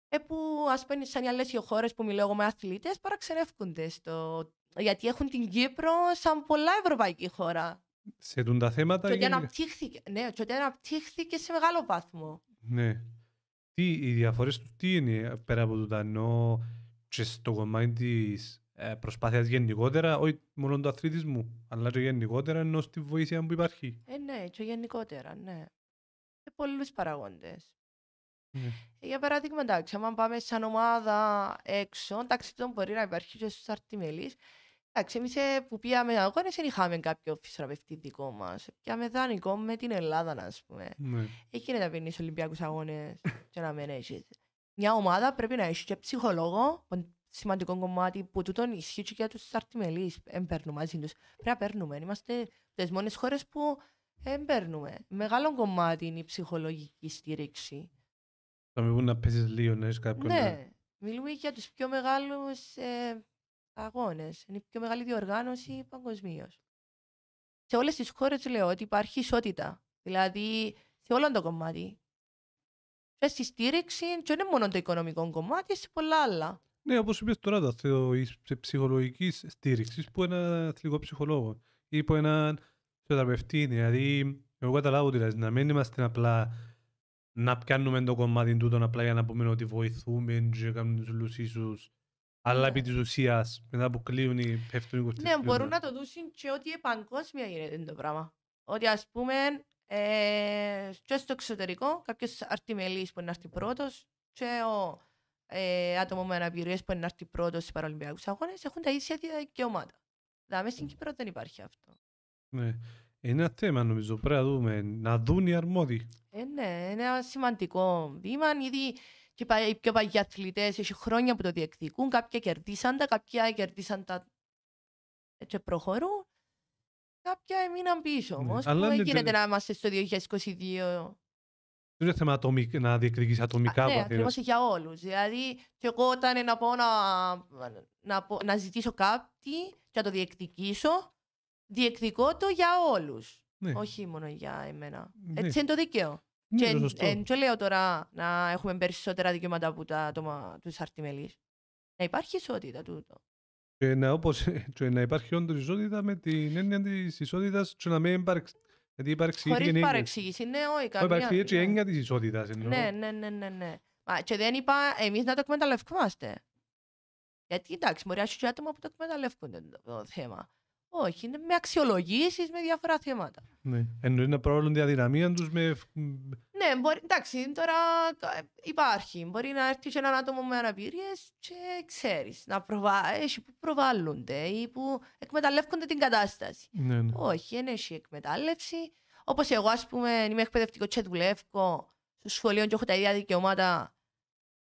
ε, που ας πούμε σαν οι άλλες χώρες που μιλάω με αθλητές παραξενεύκονται στο... γιατί έχουν την Κύπρο σαν πολλά ευρωπαϊκή χώρα. Σε τα θέματα... Και ότι αναπτύχθηκε, ναι, και ότι αναπτύχθηκε σε μεγάλο βάθμο. Ναι τι, οι διαφορές τους τι είναι ε, πέρα από το δανό και στο κομμάτι της προσπάθεια προσπάθειας γενικότερα, όχι μόνο του αθλητισμού, αλλά και γενικότερα ενώ στη βοήθεια που υπάρχει. Ε, ναι, και γενικότερα, ναι. Και πολλούς παραγοντέ. Ναι. για παράδειγμα, εντάξει, αν πάμε σαν ομάδα έξω, εντάξει, μπορεί να υπάρχει και στους αρτιμελείς, Εντάξει, εμείς ε, που πήγαμε αγώνε δεν είχαμε κάποιο φυσιοθεραπευτή δικό μας. Πήγαμε δανεικό με την Ελλάδα, ας πούμε. Έχει ναι. να τα πίνεις στου Ολυμπιακούς Αγώνες και να μην έχεις. Μια ομάδα πρέπει να έχεις και ψυχολόγο, σημαντικό κομμάτι που τον ισχύει και για τους αρτιμελεί. Δεν παίρνουμε μαζί τους. Πρέπει να παίρνουμε. Είμαστε τις μόνες χώρες που δεν παίρνουμε. Μεγάλο κομμάτι είναι η ψυχολογική στήριξη. Θα με να πει λίγο, να έχεις κάποιον. Ναι, μιλούμε για τους πιο μεγάλους. Ε, αγώνες. Είναι η πιο μεγάλη διοργάνωση παγκοσμίως. Σε όλες τις χώρες λέω ότι υπάρχει ισότητα. Δηλαδή σε όλο το κομμάτι. Και στη στήριξη, και είναι μόνο το οικονομικό κομμάτι, σε πολλά άλλα. Ναι, όπως είπες τώρα, το θέμα τη ψυχολογική στήριξη που ένα αθλητικό ψυχολόγο ή που έναν θεραπευτή. Δηλαδή, εγώ καταλάβω δηλαδή, να μην είμαστε απλά να πιάνουμε το κομμάτι τούτο απλά για να πούμε ότι βοηθούμε να κάνουμε τους λουσίσου. Αλλά ναι. επί της ουσίας, μετά που κλείουν οι πέφτουν οι κορτίες. Ναι, μπορούν να το δούσουν και ότι παγκόσμια γίνεται το πράγμα. Ότι ας πούμε, ε, και στο εξωτερικό, κάποιος αρτιμελής που είναι αρτι πρώτος και ο ε, άτομο με αναπηρίες που είναι αρτι πρώτος σε παραολυμπιακούς αγώνες έχουν τα ίδια δικαιώματα. Δηλαδή, στην ναι. Κύπρο δεν υπάρχει αυτό. Ναι. Είναι ένα θέμα νομίζω, πρέπει να δούμε, να δουν οι αρμόδιοι. Ε, ναι, είναι ένα σημαντικό βήμα, ήδη και οι πιο παγιοί αθλητές έχει χρόνια που το διεκδικούν. Κάποια κερδίσαν τα, κάποια κερδίσαν τα και προχωρούν. Κάποια έμειναν πίσω όμω. Δεν γίνεται να είμαστε στο 2022. Δεν είναι θέμα να διεκδικήσει ατομικά Α, Ναι, ακριβώς για όλους. Δηλαδή, και εγώ όταν να, πω να, να, ζητήσω κάτι και να το διεκδικήσω, διεκδικώ το για όλους. Ναι. Όχι μόνο για εμένα. Ναι. Έτσι είναι το δίκαιο. Ναι, και δεν λέω τώρα να έχουμε περισσότερα δικαιώματα από τα άτομα του αρτιμελεί. Να υπάρχει ισότητα τούτο. Και να, υπάρχει όντως ισότητα με την έννοια της ισότητας, και να μην υπάρξει. Γιατί υπάρξει Χωρίς ίδια παρεξήγηση, ναι, όχι, Υπάρξει έτσι ναι. έννοια της ισότητας. Ναι, ναι, ναι, ναι, ναι. και δεν είπα εμείς να το εκμεταλλευκόμαστε. Γιατί, εντάξει, μπορεί να και άτομα που το εκμεταλλεύονται το θέμα. Όχι, είναι με αξιολογήσεις με διάφορα θέματα. Ναι. Εννοεί να προώλουν διαδυναμία τους με. Ναι, μπορεί, εντάξει, τώρα ε, υπάρχει. Μπορεί να έρθει σε έναν άτομο με αναπηρίες και ξέρεις να που προβάλλονται ή που εκμεταλλεύονται την κατάσταση. Ναι, ναι. Όχι, δεν έχει εκμετάλλευση. Όπως εγώ, ας πούμε, είμαι εκπαιδευτικό και δουλεύω στο σχολείο και έχω τα ίδια δικαιώματα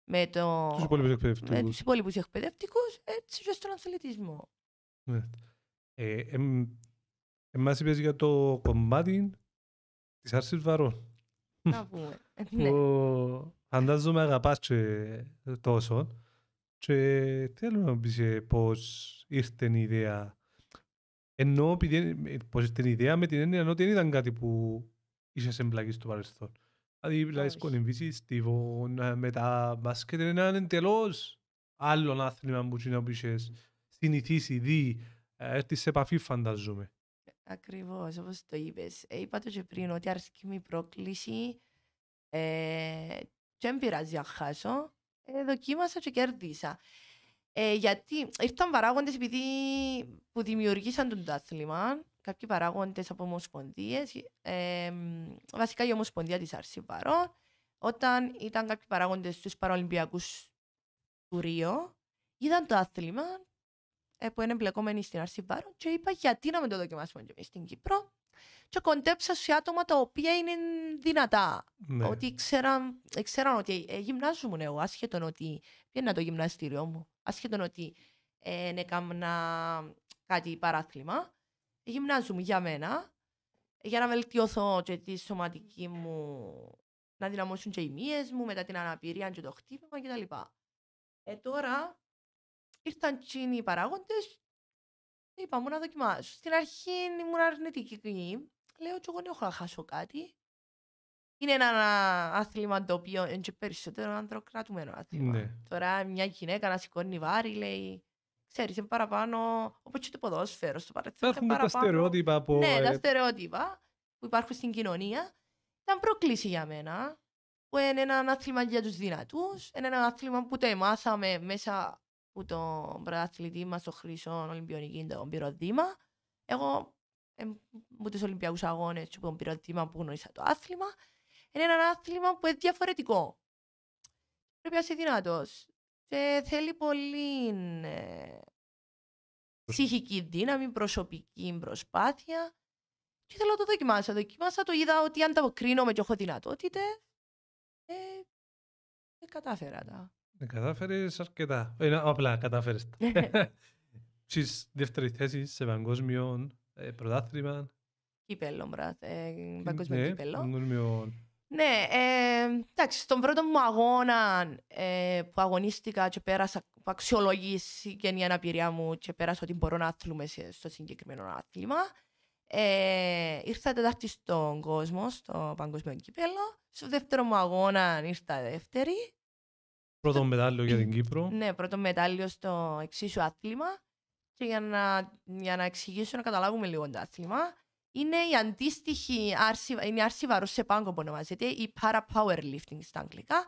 με το... τους υπόλοιπους εκπαιδευτικούς. Έτσι και στον αθλητισμό. Ναι. Ε, εμ, εμάς είπες για το κομμάτι της άρσης βαρών. Να πούμε. Που ναι. φαντάζομαι αγαπάς και ε, τόσο. Και θέλω ε, να πεις ε, πώς ήρθε η ιδέα. Ενώ πώς ήρθε η ιδέα με την έννοια ότι δεν ήταν κάτι που είσαι εμπλακεί στο παρελθόν. Δηλαδή, δηλαδή, κονεμβήσεις στίβο, μετά μπάσκετ, είναι έναν εντελώς άλλον άθλημα που είχες συνηθίσει, δει ε, έρθεις σε επαφή φανταζούμε. Ε, Ακριβώς, όπως το είπες. Είπα το και πριν ότι αρκεί μου πρόκληση ε, και δεν πειράζει να χάσω. Ε, δοκίμασα και κέρδισα. Ε, γιατί ήρθαν παράγοντες επειδή που δημιουργήσαν τον άθλημα. κάποιοι παράγοντες από ομοσπονδίες, ε, βασικά η ομοσπονδία της Αρσιβαρών, όταν ήταν κάποιοι παράγοντες στους παραολυμπιακούς του Ρίο, είδαν το άθλημα ε, που είναι εμπλεκόμενοι στην Άρση βάρου και είπα γιατί να με το δοκιμάσουμε και εμείς στην Κύπρο και κοντέψα σε άτομα τα οποία είναι δυνατά. Ναι. Ότι ξέραν, ε, ξέραν ότι ε, γυμνάζομαι εγώ, άσχετον ότι είναι το γυμναστήριό μου, άσχετον ότι ε, έκανα κάτι παράθλημα, γυμνάζομαι για μένα, για να βελτιωθώ και τη σωματική μου, να δυναμώσουν και οι μύες μου, μετά την αναπηρία και το χτύπημα κτλ. Ε, τώρα Ήρθαν τσίνοι οι παράγοντες. Είπα μου να δοκιμάσω. Στην αρχή ήμουν αρνητική. Λέω, εγώ δεν έχω να χάσω κάτι. Είναι ένα άθλημα το οποίο είναι και περισσότερο ανδροκρατουμένο άθλημα. Ναι. Τώρα μια γυναίκα να σηκώνει βάρη, λέει, ξέρεις, είναι παραπάνω, όπως και το ποδόσφαιρο στο παρελθόν. τα στερεότυπα από... Ναι, τα ε, στερεότυπα που υπάρχουν στην κοινωνία. Ήταν πρόκληση για μένα, που είναι ένα άθλημα για τους δυνατούς, είναι ένα άθλημα που το εμάθαμε μέσα που τον πρωταθλητή μα, τον Χρυσό Ολυμπιονική, τον πυροδίμα, Εγώ από ε, τους Ολυμπιακούς Αγώνες τους τον Πυροδήμα που γνώρισα το άθλημα. Είναι ένα άθλημα που είναι διαφορετικό. Πρέπει να είσαι δυνατός. Και θέλει πολύ ε, ψυχική δύναμη, προσωπική προσπάθεια. Και θέλω να το δοκιμάσω. Δοκιμάσα το, είδα ότι αν τα με και έχω δυνατότητες. Ε, ε, κατάφερα τα. Κατάφερες αρκετά. Ε, απλά κατάφερες. Τη δεύτερη θέση σε παγκόσμιο ε, πρωτάθλημα. Κύπελο, μπράτ. Ε, παγκόσμιο ναι, κύπελο. Παγκόσμιο... Ναι, ε, εντάξει, στον πρώτο μου αγώνα ε, που αγωνίστηκα και πέρασα, που αξιολογήσει αξιολογήθηκε η αναπηρία μου και πέρασα ότι μπορώ να αθλούμε στο συγκεκριμένο άθλημα. Ε, ήρθα τετάρτη στον κόσμο, στο παγκόσμιο κύπελο. Στο δεύτερο μου αγώνα ήρθα δεύτερη. Πρώτο μετάλλιο για την ναι, Κύπρο. Ναι, πρώτο μετάλλιο στο εξίσου άθλημα. Και για να, για να εξηγήσω να καταλάβουμε λίγο το άθλημα, είναι η αντίστοιχη άρση, είναι βαρός σε πάγκο που ονομάζεται, η para powerlifting στα αγγλικά,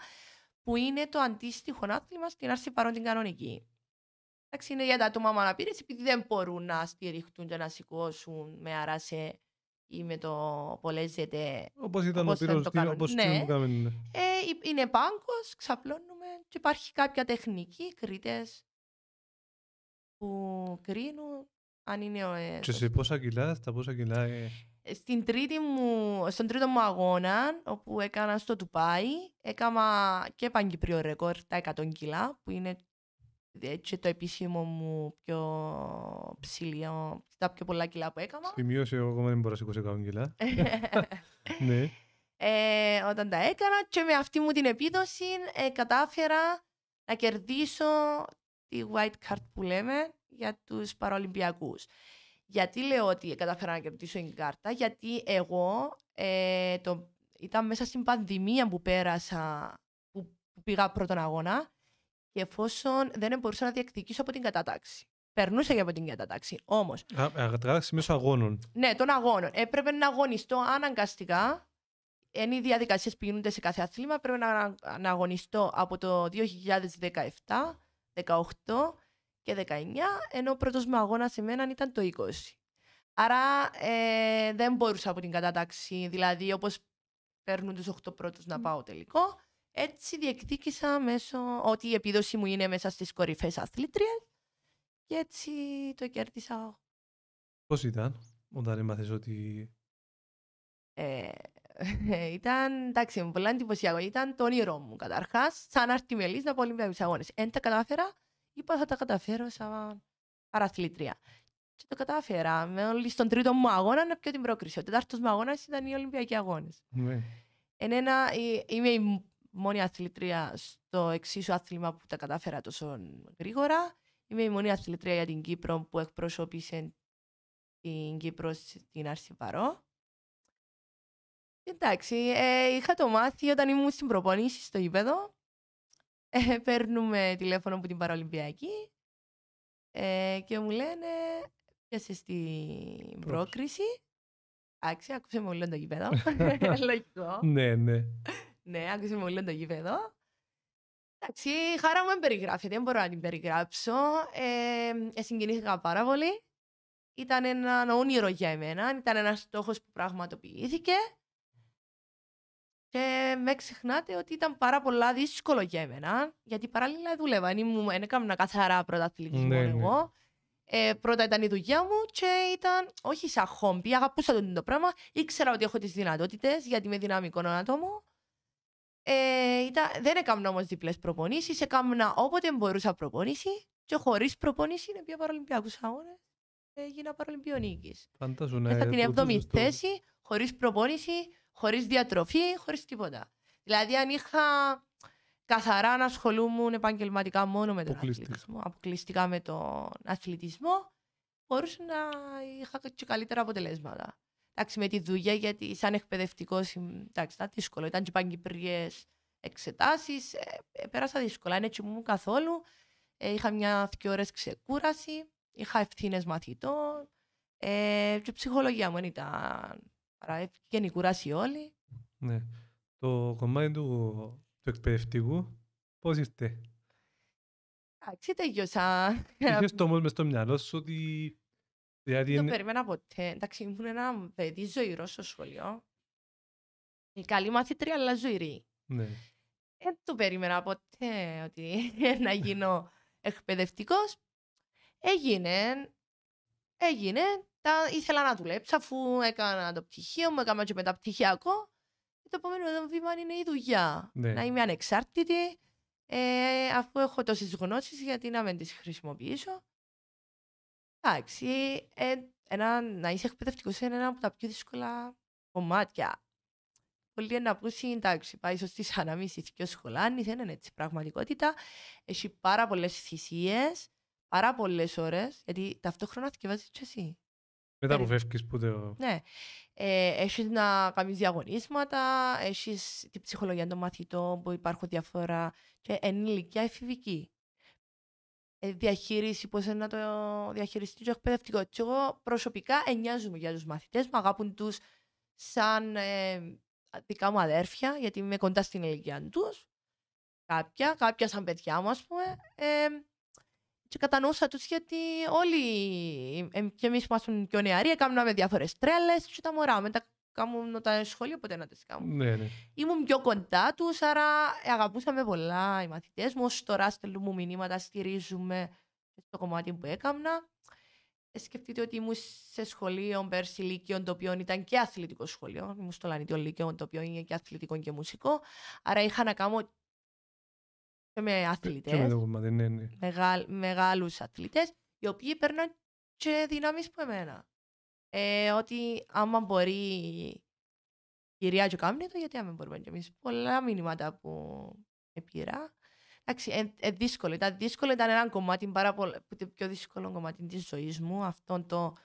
που είναι το αντίστοιχο άθλημα στην άρση παρόν την κανονική. Εντάξει, είναι για τα άτομα με αναπήρες, επειδή δεν μπορούν να στηριχτούν και να σηκώσουν με αράσε ή με το πολέζεται. Όπως ήταν όπως ο πύρο, ναι. είναι ε, πάγκος, ξαπλώνουμε και υπάρχει κάποια τεχνική, κριτέ που κρίνουν αν είναι ο ΕΕ. Και σε πόσα κιλά, στα πόσα κιλά... Ε. ε... Στην τρίτη μου, στον τρίτο μου αγώνα, όπου έκανα στο Τουπάι, έκανα και παγκυπρίο ρεκόρ τα 100 κιλά, που είναι έτσι ε, το επίσημο μου πιο ψηλό, τα πιο πολλά κιλά που έκανα. Σημείωσε εγώ ακόμα δεν μπορώ να σηκώσω 100 κιλά. ναι. Ε, όταν τα έκανα και με αυτή μου την επίδοση ε, κατάφερα να κερδίσω τη white card που λέμε για τους παρολυμπιακούς. Γιατί λέω ότι κατάφερα να κερδίσω την κάρτα, γιατί εγώ ε, το, ήταν μέσα στην πανδημία που πέρασα, που, που πήγα πρώτον αγώνα και εφόσον δεν μπορούσα να διεκδικήσω από την κατάταξη. Περνούσα και από την κατάταξη. Όμως. Ε, κατάταξη μέσω αγώνων. Ναι, των αγώνων. Έπρεπε να αγωνιστώ αναγκαστικά είναι οι διαδικασίες που γίνονται σε κάθε αθλήμα. Πρέπει να αναγωνιστώ από το 2017, 18 και 19, ενώ ο πρώτος μου αγώνας σε μένα ήταν το 20. Άρα ε, δεν μπορούσα από την κατάταξη, δηλαδή όπως παίρνουν τους 8 πρώτους να πάω τελικό. Έτσι διεκδίκησα μέσω ότι η επίδοση μου είναι μέσα στις κορυφές αθλήτριες και έτσι το κέρδισα. Πώς ήταν όταν έμαθες ότι... Ε, ε, ήταν, εντάξει, πολύ εντυπωσιακό. Ήταν το όνειρό μου καταρχάς, σαν αρτιμελής να πω Ολυμπιακούς Αγώνες. Εν τα κατάφερα, είπα θα τα καταφέρω σαν παραθλήτρια. Και το κατάφερα. Με όλη στον τρίτο μου αγώνα να πιω την πρόκριση. Ο τέταρτο μου αγώνας ήταν οι Ολυμπιακοί Αγώνες. Ναι. Εν ένα, ε, είμαι η μόνη αθλητρία στο εξίσου άθλημα που τα κατάφερα τόσο γρήγορα. Είμαι η μόνη αθλητρία για την Κύπρο που εκπροσώπησε την Κύπρο στην Αρσιπαρό. Εντάξει, ε, είχα το μάθει όταν ήμουν στην προπόνηση στο γήπεδο. Ε, παίρνουμε τηλέφωνο από την Παραολυμπιακή ε, και μου λένε πιάσες την πρόκριση. Εντάξει, άκουσε μου όλο το γήπεδο. Ε, λογικό. ναι, ναι. ναι, άκουσε με όλο το γήπεδο. Εντάξει, η χαρά μου δεν περιγράφεται, δεν μπορώ να την περιγράψω. Ε, ε, συγκινήθηκα πάρα πολύ. Ήταν ένα όνειρο για εμένα, ήταν ένας στόχος που πραγματοποιήθηκε. Και με ξεχνάτε ότι ήταν πάρα πολλά δύσκολο για εμένα, γιατί παράλληλα δούλευα. έκανα καθαρά πρωταθλητισμό ναι, εγώ. Ναι. Ε, πρώτα ήταν η δουλειά μου και ήταν όχι σαν χόμπι, αγαπούσα το, το πράγμα. Ήξερα ότι έχω τις δυνατότητες, γιατί είμαι δυναμικό άτομο. Ε, ήταν, δεν έκανα όμως διπλές προπονήσεις. Έκανα όποτε μπορούσα προπόνηση και χωρίς προπόνηση, είναι πια παρολυμπιακούς αγώνες. Έγινα παρολυμπιονίκης. Φαντάζομαι. Έχα την 7η θέση, χωρίς προπόνηση χωρίς διατροφή, χωρίς τίποτα. Δηλαδή, αν είχα καθαρά να ασχολούμουν επαγγελματικά μόνο με τον αθλητισμό, αποκλειστικά με τον αθλητισμό, μπορούσα να είχα και καλύτερα αποτελέσματα. Εντάξει, με τη δουλειά, γιατί σαν εκπαιδευτικός ήταν δύσκολο. Ήταν και πανκυπριέ εξετάσεις. Ε, ε, πέρασα δύσκολα. Είναι έτσι μου καθόλου. Ε, είχα μια δύο ξεκούραση. Είχα ευθύνες μαθητών. και ψυχολογία μου ήταν Άρα έφυγαν ε, η κουράσει όλοι. Ναι. Το κομμάτι του, εκπαιδευτικού πώς είστε. Εντάξει, τελειώσα. Είχες το όμως μες στο μυαλό σου ότι... Δηλαδή, δεν το περίμενα ποτέ. Εντάξει, ήμουν ένα παιδί ζωηρό στο σχολείο. Η καλή μαθήτρια, αλλά ζωηρή. Ναι. Δεν το περίμενα ποτέ ότι να γίνω εκπαιδευτικός. Έγινε, έγινε, τα, ήθελα να δουλέψω αφού έκανα το πτυχίο μου, έκανα και μεταπτυχιακό. Το επόμενο βήμα είναι η δουλειά. Ναι. Να είμαι ανεξάρτητη, ε, αφού έχω τόσες γνώσεις, γιατί να μην τις χρησιμοποιήσω. Εντάξει, ε, ένα, να είσαι εκπαιδευτικό είναι ένα από τα πιο δύσκολα κομμάτια. Πολλοί να πούσουν, εντάξει, πάει σωστή αναμίση και σχολάνη, δεν είναι έτσι πραγματικότητα. Έχει πάρα πολλές θυσίες, πάρα πολλές ώρες, γιατί ταυτόχρονα θυκευάζει και εσύ. Μετά που φεύγεις, που το... Ναι. Ε, έχεις να κάνεις διαγωνίσματα, Έχεις την ψυχολογία των μαθητών που υπάρχουν διαφορά και εν εφηβική. Ε, διαχείριση, πώς να το διαχειριστεί το εκπαιδευτικό. εγώ προσωπικά εννοιάζομαι για τους μαθητές, μου αγάπουν τους σαν ε, δικά μου αδέρφια, γιατί είμαι κοντά στην ηλικία τους. Κάποια, κάποια σαν παιδιά μου, ας πούμε. Ε, και κατανοούσα τους γιατί όλοι, ε, και εμείς που ήμασταν πιο νεαροί, έκαναμε διάφορες τρέλες και τα μωρά μετά κάμουν τα σχολεία, ποτέ να τις κάνουν. Ναι, ναι. Ήμουν πιο κοντά τους, άρα ε, αγαπούσαμε πολλά οι μαθητές. μου. Ως τώρα στέλνουν μηνύματα, στηρίζουμε στο κομμάτι που έκανα. Ε, σκεφτείτε ότι ήμουν σε σχολείο πέρσι Λύκειο, το οποίο ήταν και αθλητικό σχολείο. Ήμουν στο Λανιτιό Λύκειο, το οποίο είναι και αθλητικό και μουσικό. Άρα είχα να κάνω και με αθλητές. Με ναι, ναι. Μεγάλους αθλητές, οι οποίοι παίρνουν και δύναμη που εμένα. Ε, ότι άμα μπορεί η κυρία και κάνει το, γιατί άμα μπορούμε κι εμείς. Πολλά μηνύματα που πήρα. Εντάξει, ε, ε, δύσκολο. Ήταν δύσκολο, ήταν ένα κομμάτι, πάρα το πιο δύσκολο κομμάτι της ζωής μου. Αυτό το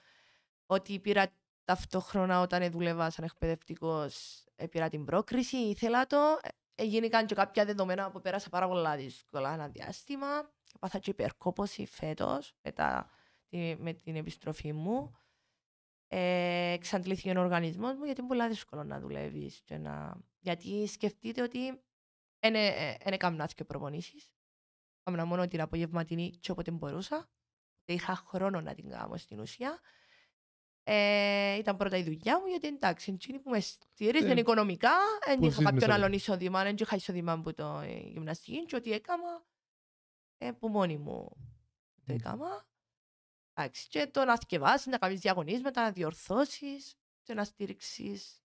ότι πήρα ταυτόχρονα όταν δούλευα σαν εκπαιδευτικός, ε, πήρα την πρόκριση, ήθελα το. Ε, Έγιναν και κάποια δεδομένα που πέρασα πάρα πολλά δύσκολα ένα διάστημα. Πάθα και υπερκόπωση φέτος μετά με την επιστροφή μου. Ε, εξαντλήθηκε ο οργανισμός μου γιατί είναι πολύ δύσκολο να δουλεύεις. Γιατί σκεφτείτε ότι δεν ε, έκανα και προπονήσεις. Έκανα μόνο την απογευματινή και όποτε μπορούσα. Δεν είχα χρόνο να την κάνω στην ουσία. Ε, ήταν πρώτα η δουλειά μου, γιατί εντάξει, εκείνη που με στήριζε ε, οικονομικά, δεν είχα κάποιον άλλον εισόδημα, δεν είχα εισόδημα από το γυμναστική, και ό,τι έκανα, ε, που μόνη μου το έκανα. Εντάξει, και το να σκευάσεις, να κάνεις διαγωνίσματα, να διορθώσεις και να στήριξεις.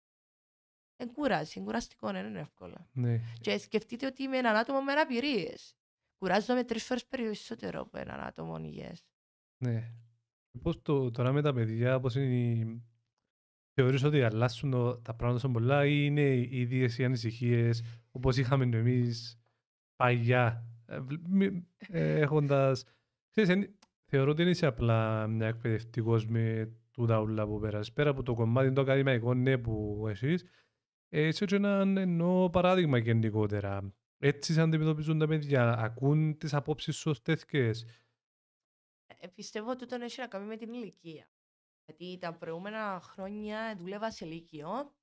Εγκουράζει, εγκουραστικό, ναι, είναι εύκολο. Ναι. Και σκεφτείτε ότι είμαι έναν άτομο με αναπηρίες. Κουράζομαι τρεις φορές περισσότερο από έναν άτομο υγιές. Ναι. Πώς το, τώρα με τα παιδιά, πώς είναι... Θεωρείς ότι αλλάσουν τα πράγματα σαν πολλά ή είναι οι ίδιες οι ανησυχίες όπως είχαμε εμείς παλιά έχοντας... Ξέρεις, εν, θεωρώ ότι δεν είσαι απλά μια εκπαιδευτικός με τούτα δαούλα που πέρασες. Πέρα από το κομμάτι το ακαδημαϊκό ναι που εσείς, έτσι και ένα εννοώ παράδειγμα γενικότερα. Έτσι αντιμετωπίζουν τα παιδιά, ακούν τις απόψεις σωστές ε, πιστεύω ότι τον έχει να κάνει με την ηλικία. Γιατί τα προηγούμενα χρόνια δούλευα σε Λύκειο,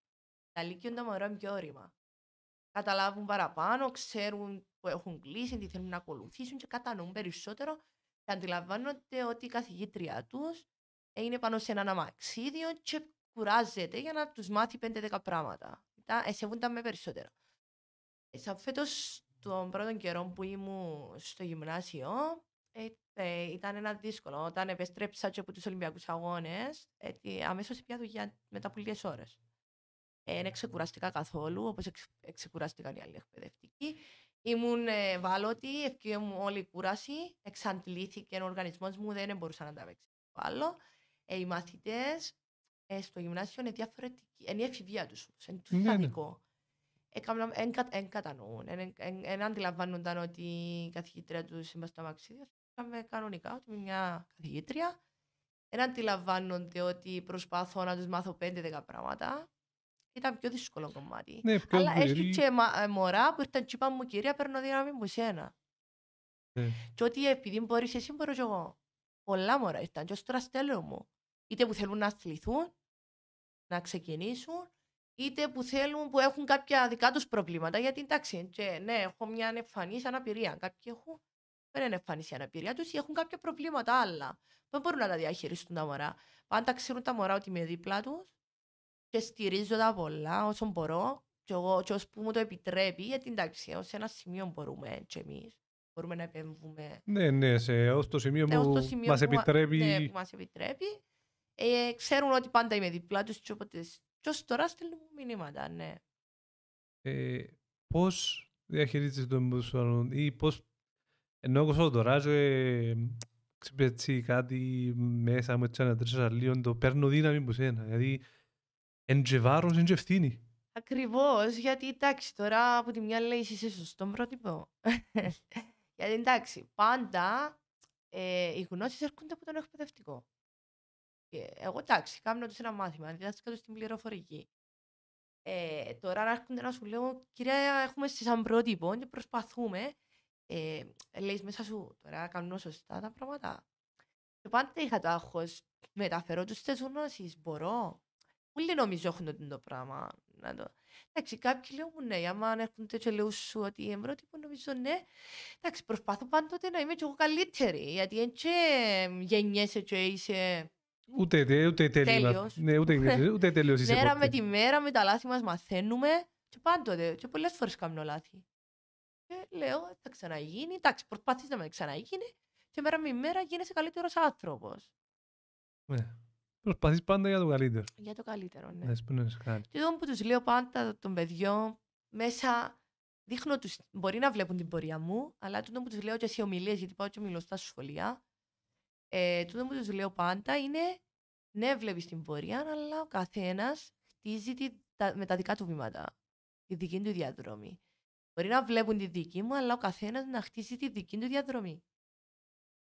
τα Λύκειο τα μωρά είναι πιο όρημα. Καταλάβουν παραπάνω, ξέρουν που έχουν κλείσει, τι θέλουν να ακολουθήσουν και κατανοούν περισσότερο και αντιλαμβάνονται ότι η καθηγήτριά τους είναι πάνω σε ένα αμαξίδιο και κουράζεται για να τους μάθει 5-10 πράγματα. Τα ε, τα με περισσότερο. Ε, σαν φέτος, τον πρώτο καιρό που ήμουν στο γυμνάσιο, ε, ήταν ένα δύσκολο. Όταν επέστρεψα και από τους Ολυμπιακούς Αγώνες, ε, αμέσω πια δουλειά μετά από λίγες ώρες. Ε, δεν ε, ξεκουραστικά καθόλου, όπως ξεκουραστήκαν οι άλλοι εκπαιδευτικοί. Ήμουν ε, βάλωτη, ευκαιρία μου όλη η κούραση. Εξαντλήθηκε ο οργανισμός μου, δεν μπορούσα να τα παίξει άλλο. Ε, οι μαθητές ε, στο γυμνάσιο είναι διαφορετικοί. Είναι η εφηβεία τους, είναι το θετικό. Δεν κατανοούν, δεν αντιλαμβάνονταν ότι η καθηγήτρια τους είμαστε στο είχαμε κανονικά ότι μια καθηγήτρια. Δεν αντιλαμβάνονται ότι προσπαθώ να τους μάθω 5-10 πράγματα. Ήταν πιο δύσκολο κομμάτι. Ναι, πιο Αλλά έχει και ε, μωρά που ήρθαν και είπαν μου, κυρία, παίρνω δύναμη μου εσένα. Ναι. Και ότι επειδή μπορείς εσύ, μπορώ και εγώ. Πολλά μωρά ήρθαν και ως τώρα στέλνω μου. Είτε που θέλουν να αθληθούν, να ξεκινήσουν, είτε που θέλουν, που έχουν κάποια δικά τους προβλήματα. Γιατί εντάξει, και, ναι, έχω μια εμφανή αναπηρία. Κάποιοι έχουν δεν είναι η αναπηρία τους ή έχουν κάποια προβλήματα άλλα. Δεν μπορούν να τα διαχειριστούν τα μωρά. Πάντα ξέρουν τα μωρά ότι είμαι δίπλα τους και στηρίζω τα πολλά όσο μπορώ. Και εγώ, και ως που μου το επιτρέπει, γιατί εντάξει, ως ένα σημείο μπορούμε και εμείς. Μπορούμε να επέμβουμε. Ναι, ναι, σε, ως το σημείο, ναι, που, το σημείο μας που, επιτρέπει... ναι, που μας επιτρέπει. Ε, ξέρουν ότι πάντα είμαι δίπλα τους και οπότε και ως τώρα στέλνουν μηνύματα, ναι. Ε, πώς διαχειρίζεσαι τον εμποδισμένο ή πώς ενώ εγώ τώρα, ράζο, ε, έτσι κάτι μέσα μου έτσι ανατρέσα λίγο, το παίρνω δύναμη που σένα. Δηλαδή, εν και βάρος, εν και ευθύνη. Ακριβώς, γιατί εντάξει, τώρα από τη μια λέει είσαι σωστό πρότυπο. γιατί εντάξει, πάντα ε, οι γνώσεις έρχονται από τον εκπαιδευτικό. εγώ εντάξει, κάνω τους ένα μάθημα, δηλαδή, τους στην πληροφορική. Ε, τώρα έρχονται να σου λέω, κυρία, έχουμε σαν πρότυπο και προσπαθούμε ε, λέει μέσα σου τώρα κάνω σωστά τα πράγματα. Και πάντα είχα το άγχος, μεταφέρω τους τι γνώσεις, μπορώ. Πολλοί νομίζω έχουν το πράγμα. Να το... Εντάξει, κάποιοι λέω ναι, άμα έρχονται και λέω σου ότι η που νομίζω ναι. Εντάξει, προσπαθώ πάντοτε να είμαι και εγώ καλύτερη, γιατί έτσι γεννιέσαι και είσαι Ούτε, ούτε τέλειος. Ναι, ούτε, ούτε τέλειος είσαι Μέρα με τη μέρα, με τα λάθη μας μαθαίνουμε και πάντοτε. Και πολλές φορές κάνω λάθη λέω, θα ξαναγίνει. Εντάξει, προσπαθεί να με ξαναγίνει. Και μέρα με μέρα γίνεσαι καλύτερος άνθρωπος. Ναι. Προσπαθείς πάντα για το καλύτερο. Για το καλύτερο, ναι. ναι και εδώ που τους λέω πάντα των παιδιών, μέσα δείχνω τους, μπορεί να βλέπουν την πορεία μου, αλλά τούτο που τους λέω και σε ομιλίες, γιατί πάω και μιλώ στα σχολεία, ε, τούτο που τους λέω πάντα είναι ναι, βλέπεις την πορεία, αλλά ο καθένας χτίζει τη, τα, με τα δικά του βήματα, τη δική του διαδρομή. Μπορεί να βλέπουν τη δική μου, αλλά ο καθένας να χτίσει τη δική του διαδρομή.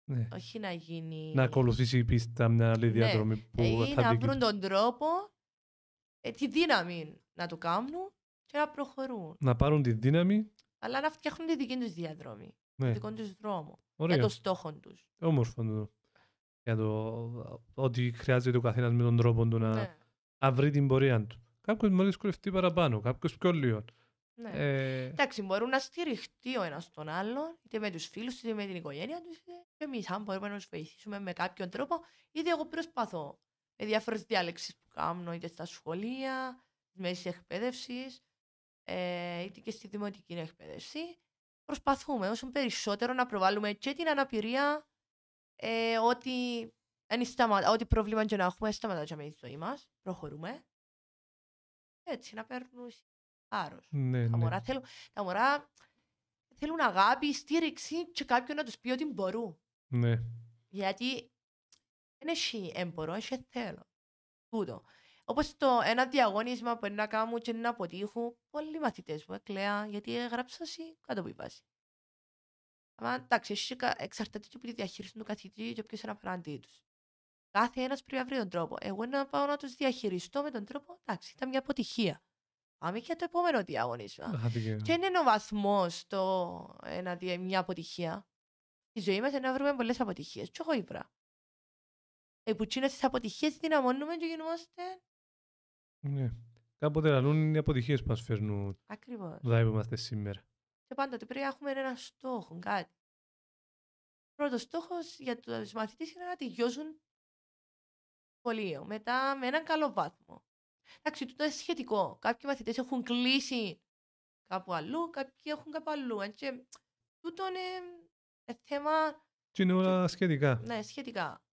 Ναι. Όχι να γίνει. Να ακολουθήσει η πίστα μια άλλη ναι. διαδρομή που ε, θα να βρουν τον τρόπο, ε, τη δύναμη να το κάνουν και να προχωρούν. Να πάρουν τη δύναμη. Αλλά να φτιάχνουν τη δική τους διαδρομή. Ναι. Το δικό τους δρόμο. Ωραία. Για το στόχο τους. Όμορφο Για το ότι χρειάζεται ο καθένας με τον τρόπο του να, ναι. να βρει την πορεία του. Κάποιος μόλις να παραπάνω, κάποιος πιο λίγο. Ναι. Ε, Εντάξει, μπορούν να στηριχτεί ο ένας τον άλλον, είτε με τους φίλους είτε με την οικογένεια τους, και εμείς, αν μπορούμε να τους βοηθήσουμε με κάποιον τρόπο, είτε εγώ προσπαθώ με διάφορες διάλεξεις που κάνω, είτε στα σχολεία, στις μέση εκπαίδευσης, ε, είτε και στη δημοτική εκπαίδευση. Προσπαθούμε όσο περισσότερο να προβάλλουμε και την αναπηρία ε, ότι, σταματά, ότι πρόβλημα και να έχουμε σταματάμε με τη μας. Προχωρούμε. Έτσι, να παίρνουν ναι, τα, ναι. μωρά ναι. θέλουν, τα μωρά θέλουν αγάπη, στήριξη και κάποιον να τους πει ότι μπορούν. Ναι. Γιατί δεν έχει έμπορο, έχει θέλω. Τούτο. Όπως το ένα διαγώνισμα που να κάνω και να αποτύχω, πολλοί μαθητές μου εκλέα, γιατί έγραψα εσύ κάτω από η βάση. Αλλά εντάξει, εξαρτάται και από τη διαχείριση του καθηγητή και ποιος είναι απέναντί τους. Κάθε ένας πρέπει να βρει τον τρόπο. Εγώ να πάω να τους διαχειριστώ με τον τρόπο, εντάξει, ήταν μια αποτυχία. Πάμε και το επόμενο διαγωνίσμα. Και είναι ο βαθμός το ε, μια αποτυχία. Στη ζωή μας να βρούμε πολλές αποτυχίες. Τι έχω ήβρα. Επουτσίνε τις αποτυχίες δυναμώνουμε και γινόμαστε. Ναι. Κάποτε αλλού είναι οι αποτυχίες που μας φέρνουν. Ακριβώς. Δάει είμαστε σήμερα. Και πάντα πρέπει να έχουμε ένα στόχο, κάτι. Πρώτος στόχος για τους μαθητές είναι να τελειώσουν σχολείο. Μετά με έναν καλό βάθμο. Εντάξει, τούτο είναι σχετικό. Κάποιοι μαθητές έχουν κλείσει κάπου αλλού, κάποιοι έχουν κάπου αλλού. Έτσι, τούτο είναι ε, θέμα. Τι είναι όλα σχετικά. Ναι, σχετικά.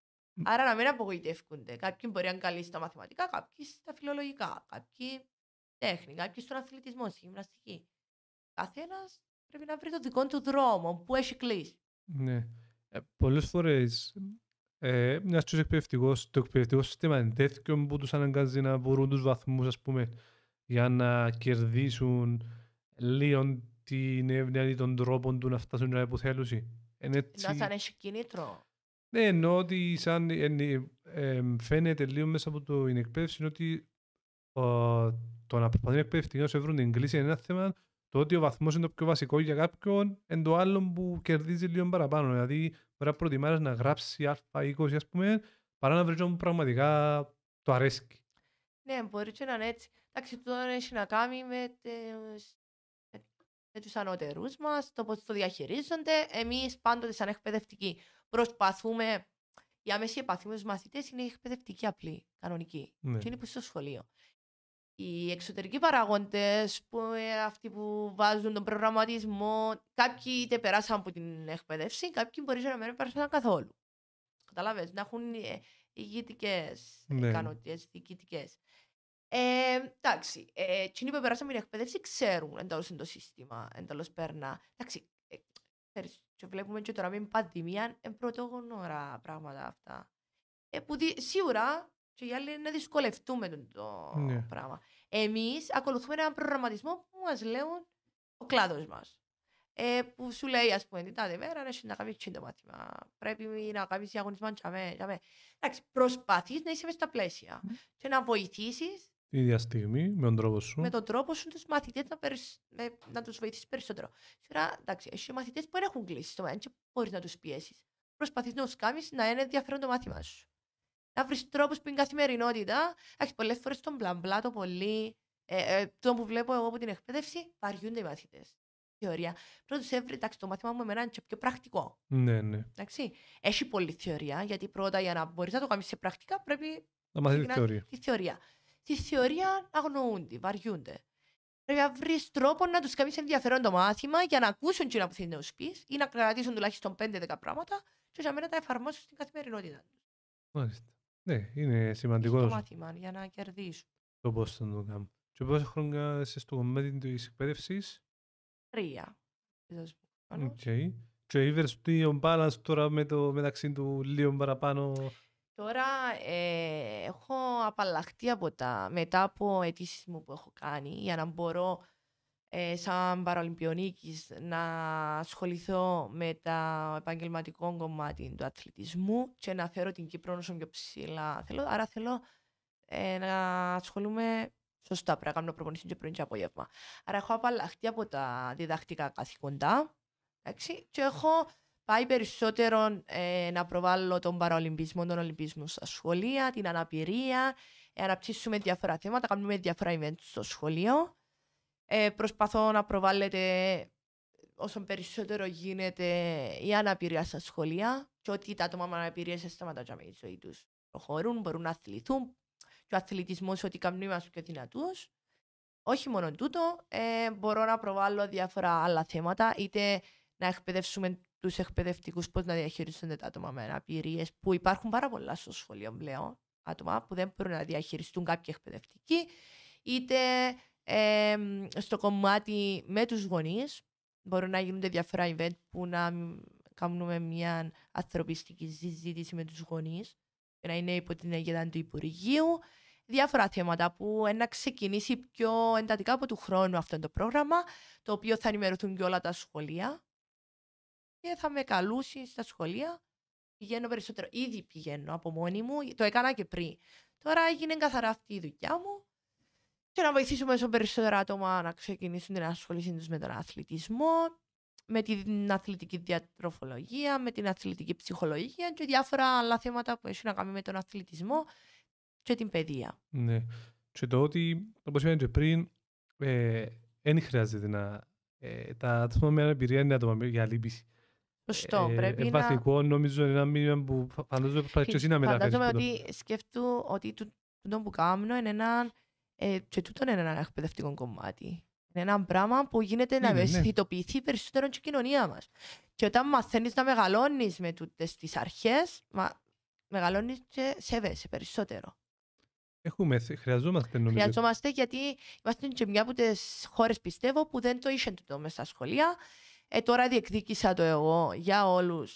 Άρα να μην απογοητεύονται. Κάποιοι μπορεί να είναι τα μαθηματικά, κάποιοι στα φιλολογικά, κάποιοι τέχνη, κάποιοι στον αθλητισμό, στη γυμναστική. Καθένας πρέπει να βρει το δικό του δρόμο που έχει κλείσει. Ναι. Ε, Πολλές φορές ε, μιας και το εκπαιδευτικό σύστημα είναι τέτοιο που τους αναγκάζει να μπορούν τους βαθμούς, για να κερδίσουν λίγο την έννοια ή τον τρόπο του να φτάσουν να υποθέλωση. Να σαν έχει κίνητρο. Ναι, ενώ ότι ε, φαίνεται λίγο μέσα από την εκπαίδευση ότι το να προσπαθούν εκπαιδευτικοί να σου βρουν την κλίση είναι ένα θέμα το ότι ο βαθμός είναι το πιο βασικό για κάποιον είναι το άλλο που κερδίζει λίγο παραπάνω. Δηλαδή, μπορεί να προτιμάει να γράψει Α20, ας πούμε, παρά να βρεις που πραγματικά το αρέσει. Ναι, μπορεί και να είναι έτσι. Εντάξει, το έχει να κάνει με, με τους ανώτερους μας, το πώς το διαχειρίζονται. Εμείς πάντοτε, σαν εκπαιδευτικοί, προσπαθούμε. Η άμεση επαφή με του μαθητές είναι εκπαιδευτική απλή, κανονική. Ναι. Και είναι που στο σχολείο οι εξωτερικοί παραγόντες, ε, αυτοί που βάζουν τον προγραμματισμό, κάποιοι είτε περάσαν από την εκπαίδευση, κάποιοι μπορεί να μην περάσαν καθόλου. Καταλάβες, να έχουν ε, ηγετικές ναι. ικανότητες, διοικητικές. Ε, εντάξει, ε, εκείνοι που περάσαν την εκπαίδευση ξέρουν εντελώ το σύστημα, εντελώ περνά. Εντάξει, το ε, βλέπουμε και τώρα με την πανδημία, είναι πρωτόγνωρα πράγματα αυτά. Ε, που δι- σίγουρα και οι άλλοι να δυσκολευτούμε το ναι. πράγμα. Εμείς ακολουθούμε έναν προγραμματισμό που μας λέουν ο κλάδος μας. Ε, που σου λέει, ας πούμε, την τάδε μέρα να κάνεις το μάθημα. Πρέπει να κάνεις διαγωνισμό. Εντάξει, προσπαθείς να είσαι μέσα στα πλαίσια mm. και να βοηθήσεις. Τη ίδια στιγμή, με τον τρόπο σου. Με τον τρόπο σου, τους μαθητές να, περισ... να τους βοηθήσεις περισσότερο. Σειρά, εντάξει, εσύ μαθητές που δεν έχουν κλείσει το μάθημα, μπορείς να τους πιέσεις. Προσπαθείς να τους κάνεις να είναι ενδιαφέρον το μάθημα σου να βρεις τρόπους που είναι καθημερινότητα. Έχεις πολλές φορές τον μπλα το πολύ. Ε, ε, το που βλέπω εγώ από την εκπαίδευση, βαριούνται οι μαθητές. Θεωρία. Πρώτα έβρι, εντάξει, το μάθημα μου με είναι και πιο πρακτικό. Ναι, ναι. Εντάξει, έχει πολλή θεωρία, γιατί πρώτα για να μπορείς να το κάνεις σε πρακτικά πρέπει να μάθεις τη θεωρία. Τη θεωρία. Τη θεωρία αγνοούνται, βαριούνται. Πρέπει να βρεις τρόπο να τους κάνεις ενδιαφέρον το μάθημα για να ακούσουν τι να θέλει να ή να κρατήσουν τουλάχιστον 5-10 πράγματα και για μένα τα εφαρμόσουν στην καθημερινότητά τους. Μάλιστα. Ναι, είναι σημαντικό. το μάθημα για να κερδίσουν. Το πώ θα το κάνουν. Και πόσα χρόνια είσαι στο κομμάτι της εκπαίδευσης, Τρία. Okay. Και ότι ο μπάλας τώρα με το μεταξύ του λίγο παραπάνω. Τώρα ε, έχω απαλλαχτεί από τα μετά από αιτήσεις μου που έχω κάνει για να μπορώ ε, σαν παραολυμπιονίκης να ασχοληθώ με τα επαγγελματικό κομμάτι του αθλητισμού και να φέρω την Κύπρο όσο πιο ψηλά θέλω. Άρα θέλω ε, να ασχολούμαι σωστά, πρέπει να κάνω προπονήσεις και πρωί και απόγευμα. Άρα έχω απαλλαχθεί από τα διδακτικά καθηκοντά εντάξει, και έχω πάει περισσότερο ε, να προβάλλω τον παραολυμπισμό, τον ολυμπισμό στα σχολεία, την αναπηρία, ε, αναπτύσσουμε διάφορα θέματα, κάνουμε διάφορα events στο σχολείο ε, προσπαθώ να προβάλλετε όσο περισσότερο γίνεται η αναπηρία στα σχολεία και ότι τα άτομα με αναπηρία σε σταματά με τη ζωή τους. Προχωρούν, μπορούν να αθληθούν και ο αθλητισμός ότι καμνεί μας πιο δυνατούς. Όχι μόνο τούτο, ε, μπορώ να προβάλλω διάφορα άλλα θέματα, είτε να εκπαιδεύσουμε τους εκπαιδευτικούς πώς να διαχειριστούν τα άτομα με αναπηρίες, που υπάρχουν πάρα πολλά στο σχολείο πλέον άτομα που δεν μπορούν να διαχειριστούν κάποιοι εκπαιδευτικοί, είτε στο κομμάτι με τους γονείς μπορούν να γίνονται διάφορα event που να κάνουμε μια ανθρωπιστική συζήτηση με τους γονείς και να είναι υπό την αιγίδα του Υπουργείου. Διάφορα θέματα που να ξεκινήσει πιο εντατικά από του χρόνου αυτό το πρόγραμμα, το οποίο θα ενημερωθούν και όλα τα σχολεία και θα με καλούσει στα σχολεία. Πηγαίνω περισσότερο, ήδη πηγαίνω από μόνη μου, το έκανα και πριν. Τώρα έγινε καθαρά αυτή η δουλειά μου και να βοηθήσουμε όσο περισσότερα άτομα να ξεκινήσουν την ασχολήση τους με τον αθλητισμό, με την αθλητική διατροφολογία, με την αθλητική ψυχολογία και διάφορα άλλα θέματα που έχουν να κάνουν με τον αθλητισμό και την παιδεία. Ναι. Και το ότι, όπως είπαμε και πριν, δεν ε, χρειάζεται να... Ε, τα άτομα με αναπηρία είναι άτομα για λύπηση. Σωστό, ε, πρέπει ε, να... νομίζω, είναι ένα μήνυμα που φαντάζομαι πρέπει να μεταφέρει. Φαντάζομαι ότι σκέφτομαι ότι το, το που κάνω είναι έναν ε, και τούτο είναι ένα εκπαιδευτικό κομμάτι. Είναι ένα πράγμα που γίνεται να ναι, ναι, ναι. ευαισθητοποιηθεί περισσότερο στην η κοινωνία μας. Και όταν μαθαίνεις να μεγαλώνεις με τούτες τις αρχές, μεγαλώνεις και σέβεσαι περισσότερο. Έχουμε, χρειαζόμαστε νομίζω. Χρειαζόμαστε γιατί είμαστε και μια από τις χώρες πιστεύω που δεν το είσαι τούτο μέσα στα σχολεία. Ε, τώρα διεκδίκησα το εγώ για όλους.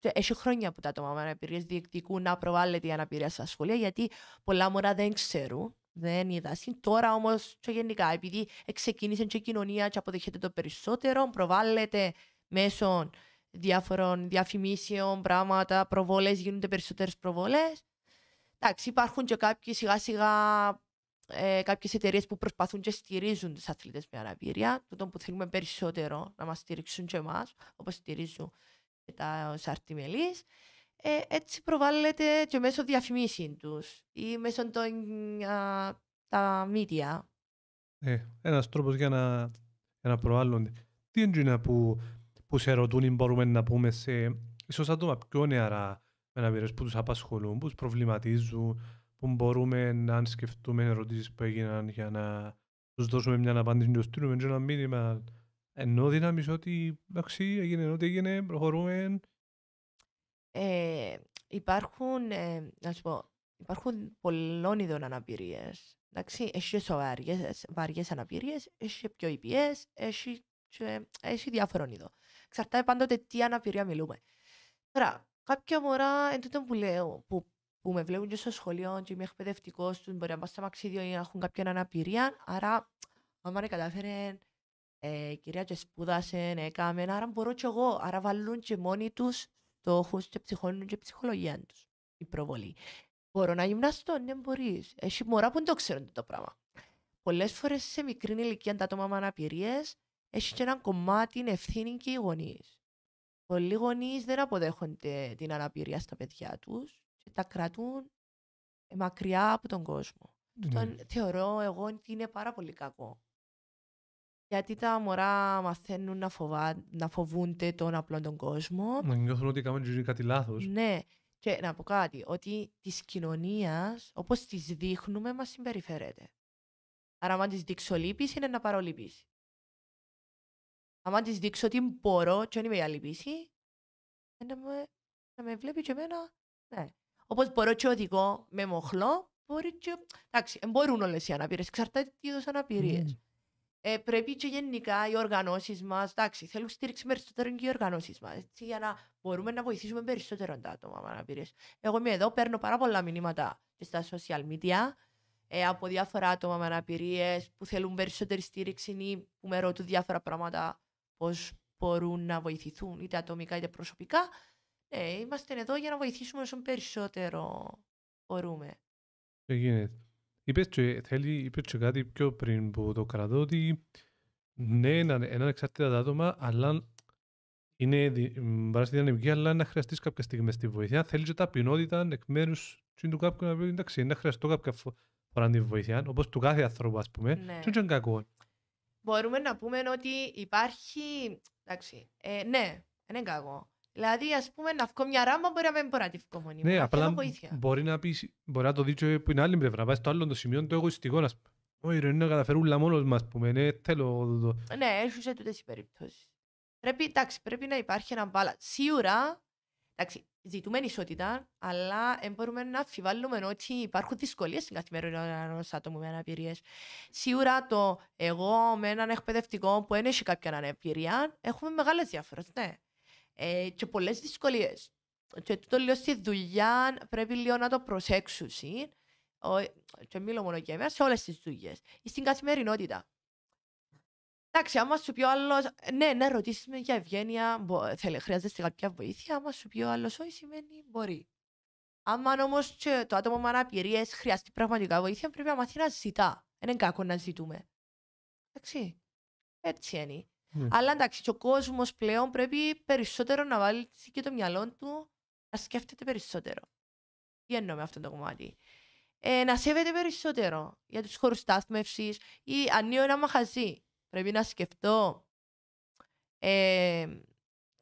Έχει χρόνια που τα άτομα με αναπηρία διεκδικούν να προβάλλεται η αναπηρία στα σχολεία γιατί πολλά μωρά δεν ξέρουν δεν είδα. τώρα όμως, γενικά, επειδή ξεκίνησε η κοινωνία και αποδέχεται το περισσότερο, προβάλλεται μέσω διάφορων διαφημίσεων, πράγματα, προβολές, γίνονται περισσότερες προβολές. Εντάξει, υπάρχουν και κάποιοι σιγά σιγά ε, κάποιες εταιρείες που προσπαθούν και στηρίζουν του αθλητέ με αναπηρία, τούτο που θέλουμε περισσότερο να μας στηρίξουν και εμάς, όπως στηρίζουν και τα σαρτιμελής ε, έτσι προβάλλεται και μέσω διαφημίσεων τους ή μέσω των α, τα media. Ε, ένας τρόπος για να, για να προάλλονται. Τι είναι που, που σε ρωτούν ή μπορούμε να πούμε σε ίσω άτομα πιο νεαρά με ένα που τους απασχολούν, που τους προβληματίζουν, που μπορούμε να σκεφτούμε ερωτήσεις που έγιναν για να τους δώσουμε μια απάντηση και στείλουμε ένα μήνυμα ενώ δύναμη ότι εντάξει έγινε ό,τι έγινε, προχωρούμε ε, υπάρχουν, ε, να σου πω, υπάρχουν πολλών ειδών αναπηρίες. Εντάξει, έχει βαριές αναπηρίες, έχει πιο υπηρέ, έχει, έχει διάφορων ειδών. Εξαρτάται πάντοτε τι αναπηρία μιλούμε. Τώρα, κάποια μωρά, εν τότε που λέω, που, που με βλέπουν και στο σχολείο, και είμαι εκπαιδευτικός τους, μπορεί να πάω στα μαξίδια ή να έχουν κάποια αναπηρία. Άρα, άμα κατάφερε ε, κυρία και σπούδασε, έκαμε, άρα μπορώ και εγώ. Άρα βάλουν και μόνοι τους το και ψυχώνουν και ψυχολογία τους. Η προβολή. Μπορώ να γυμναστώ, ναι, μπορείς. Έχει μωρά που δεν το ξέρουν το πράγμα. Πολλές φορές σε μικρή ηλικία τα άτομα με αναπηρίες έχει και ένα κομμάτι ευθύνη και οι γονείς. Πολλοί γονείς δεν αποδέχονται την αναπηρία στα παιδιά τους και τα κρατούν μακριά από τον κόσμο. Ναι. Τον θεωρώ εγώ ότι είναι πάρα πολύ κακό. Γιατί τα μωρά μαθαίνουν να, φοβά, να φοβούνται τον απλό τον κόσμο. Να νιώθουν ότι κάνουν κάτι λάθος. Ναι. Και να πω κάτι, ότι της κοινωνίας, όπως της δείχνουμε, μας συμπεριφέρεται. Άρα, αν της δείξω λύπηση, είναι να πάρω λύπηση. Αν της δείξω ότι μπορώ, και αν είμαι για λύπηση, να με, να με βλέπει και εμένα. Ναι. Όπως μπορώ και οδηγώ με μοχλό, μπορεί και. Εντάξει, μπορούν όλες οι αναπηρίες, εξαρτάται τι είδους αναπηρίες. Mm. Ναι ε, πρέπει και γενικά οι οργανώσεις μας, εντάξει, θέλουν στήριξη περισσότερο και οι οργανώσεις μας, για να μπορούμε να βοηθήσουμε περισσότερο τα άτομα με αναπηρίε. Εγώ είμαι εδώ, παίρνω πάρα πολλά μηνύματα στα social media ε, από διάφορα άτομα με αναπηρίε που θέλουν περισσότερη στήριξη ή που με ρωτούν διάφορα πράγματα πώς μπορούν να βοηθηθούν, είτε ατομικά είτε προσωπικά. Ε, είμαστε εδώ για να βοηθήσουμε όσο περισσότερο μπορούμε. Τι γίνεται. Είπες και, κάτι πιο πριν που το κρατώ ότι ναι, ένα εξαρτήτα άτομα, αλλά είναι παράστη δυναμική, αλλά να χρειαστείς κάποια στιγμή στη βοήθεια. Θέλει και ταπεινότητα εκ μέρους του κάποιου να πει εντάξει, να χρειαστώ κάποια φορά τη βοήθεια, όπως του κάθε ανθρώπου, ας πούμε. Ναι. Και είναι κακό. Μπορούμε να πούμε ότι υπάρχει. Εντάξει, ε, ναι, είναι κακό. Δηλαδή, ας πούμε, να βγω μια ράμα μπορεί να μην μπορεί να τη βγω μόνη Ναι, απλά μπορεί να, πεις, μπορεί να το δείξει που είναι άλλη πλευρά. Πάει στο άλλο το σημείο το εγωιστικό, ας πούμε. Όχι, ρε, είναι να καταφερούλα μόνος μας, πούμε. Ναι, θέλω... Ναι, έχει σε τούτες οι Πρέπει, εντάξει, πρέπει να υπάρχει ένα μπάλα. Σίγουρα, εντάξει, ζητούμε ισότητα, αλλά μπορούμε να αφιβάλλουμε ότι υπάρχουν δυσκολίες στην καθημερινότητα ενός άτομου με αναπηρίες. Σίγουρα το εγώ με έναν εκπαιδευτικό που δεν έχει κάποια αναπηρία, έχουμε μεγάλες διαφορές. Ναι ε, και πολλές δυσκολίες. Και το λέω στη δουλειά πρέπει λίγο να το προσέξουν. Και μιλώ μόνο για εμένα σε όλες τις δουλειές. Στην καθημερινότητα. Εντάξει, άμα σου πει ο άλλος, ναι, ναι, ρωτήσεις με για ευγένεια, χρειάζεσαι κάποια βοήθεια. Άμα σου πει ο άλλος, όχι, σημαίνει μπορεί. Άμα όμως το άτομο με αναπηρίες χρειάζεται πραγματικά βοήθεια, πρέπει να μάθει να ζητά. Είναι κακό να ζητούμε. Εντάξει. Έτσι είναι. Ναι. Αλλά εντάξει, και ο κόσμος πλέον πρέπει περισσότερο να βάλει και το μυαλό του να σκέφτεται περισσότερο. Τι εννοώ με αυτό το κομμάτι. Ε, να σέβεται περισσότερο για τους χώρους στάθμευσης ή είναι ένα μαχαζί. Πρέπει να σκεφτώ. Ε,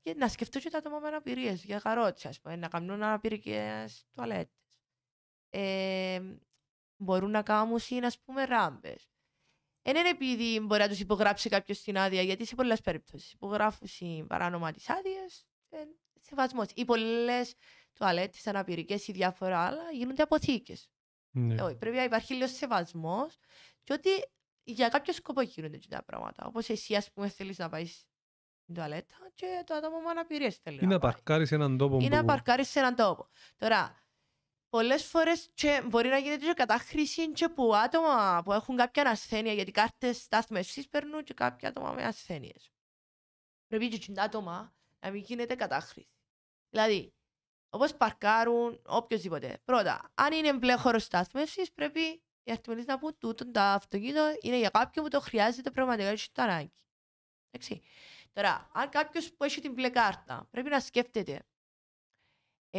και να σκεφτώ και τα άτομα με αναπηρίε για καρότσια, ας πούμε, να κάνουν αναπηρικέ τουαλέτες. Ε, μπορούν να κάνουν, να πούμε, ράμπες. Δεν είναι επειδή μπορεί να τους υπογράψει κάποιος την άδεια, γιατί σε πολλές περιπτώσεις υπογράφουν ε, οι παράνομα τις άδειες. Σεβασμός. Οι πολλές τουαλέτες, αναπηρικέ ή διάφορα άλλα γίνονται αποθήκες. Ναι. Ε, πρέπει να υπάρχει λίγος σεβασμός και ότι για κάποιο σκοπό γίνονται τέτοια τα πράγματα. Όπως εσύ, ας πούμε, θέλεις να πάεις στην τουαλέτα και το άτομο με αναπηρίες θέλει. Ή να, να παρκάρει σε έναν τόπο. Ή να παρκάρεις σε έναν τόπο. Τώρα, πολλές φορές μπορεί να γίνεται και κατάχρηση και που άτομα που έχουν κάποια ασθένεια, γιατί κάρτες στάθμευσης παίρνουν και κάποια άτομα με ασθένειε. Πρέπει και τα άτομα να μην γίνεται κατάχρηση. Δηλαδή, όπως παρκάρουν οποιοδήποτε. Πρώτα, αν είναι μπλε χώρος στάθμευσης, πρέπει οι αρτιμονείς να πούν τούτο το αυτοκίνητο είναι για κάποιον που το χρειάζεται πραγματικά και το ανάγκη. Τώρα, αν κάποιος που έχει την μπλε κάρτα πρέπει να σκέφτεται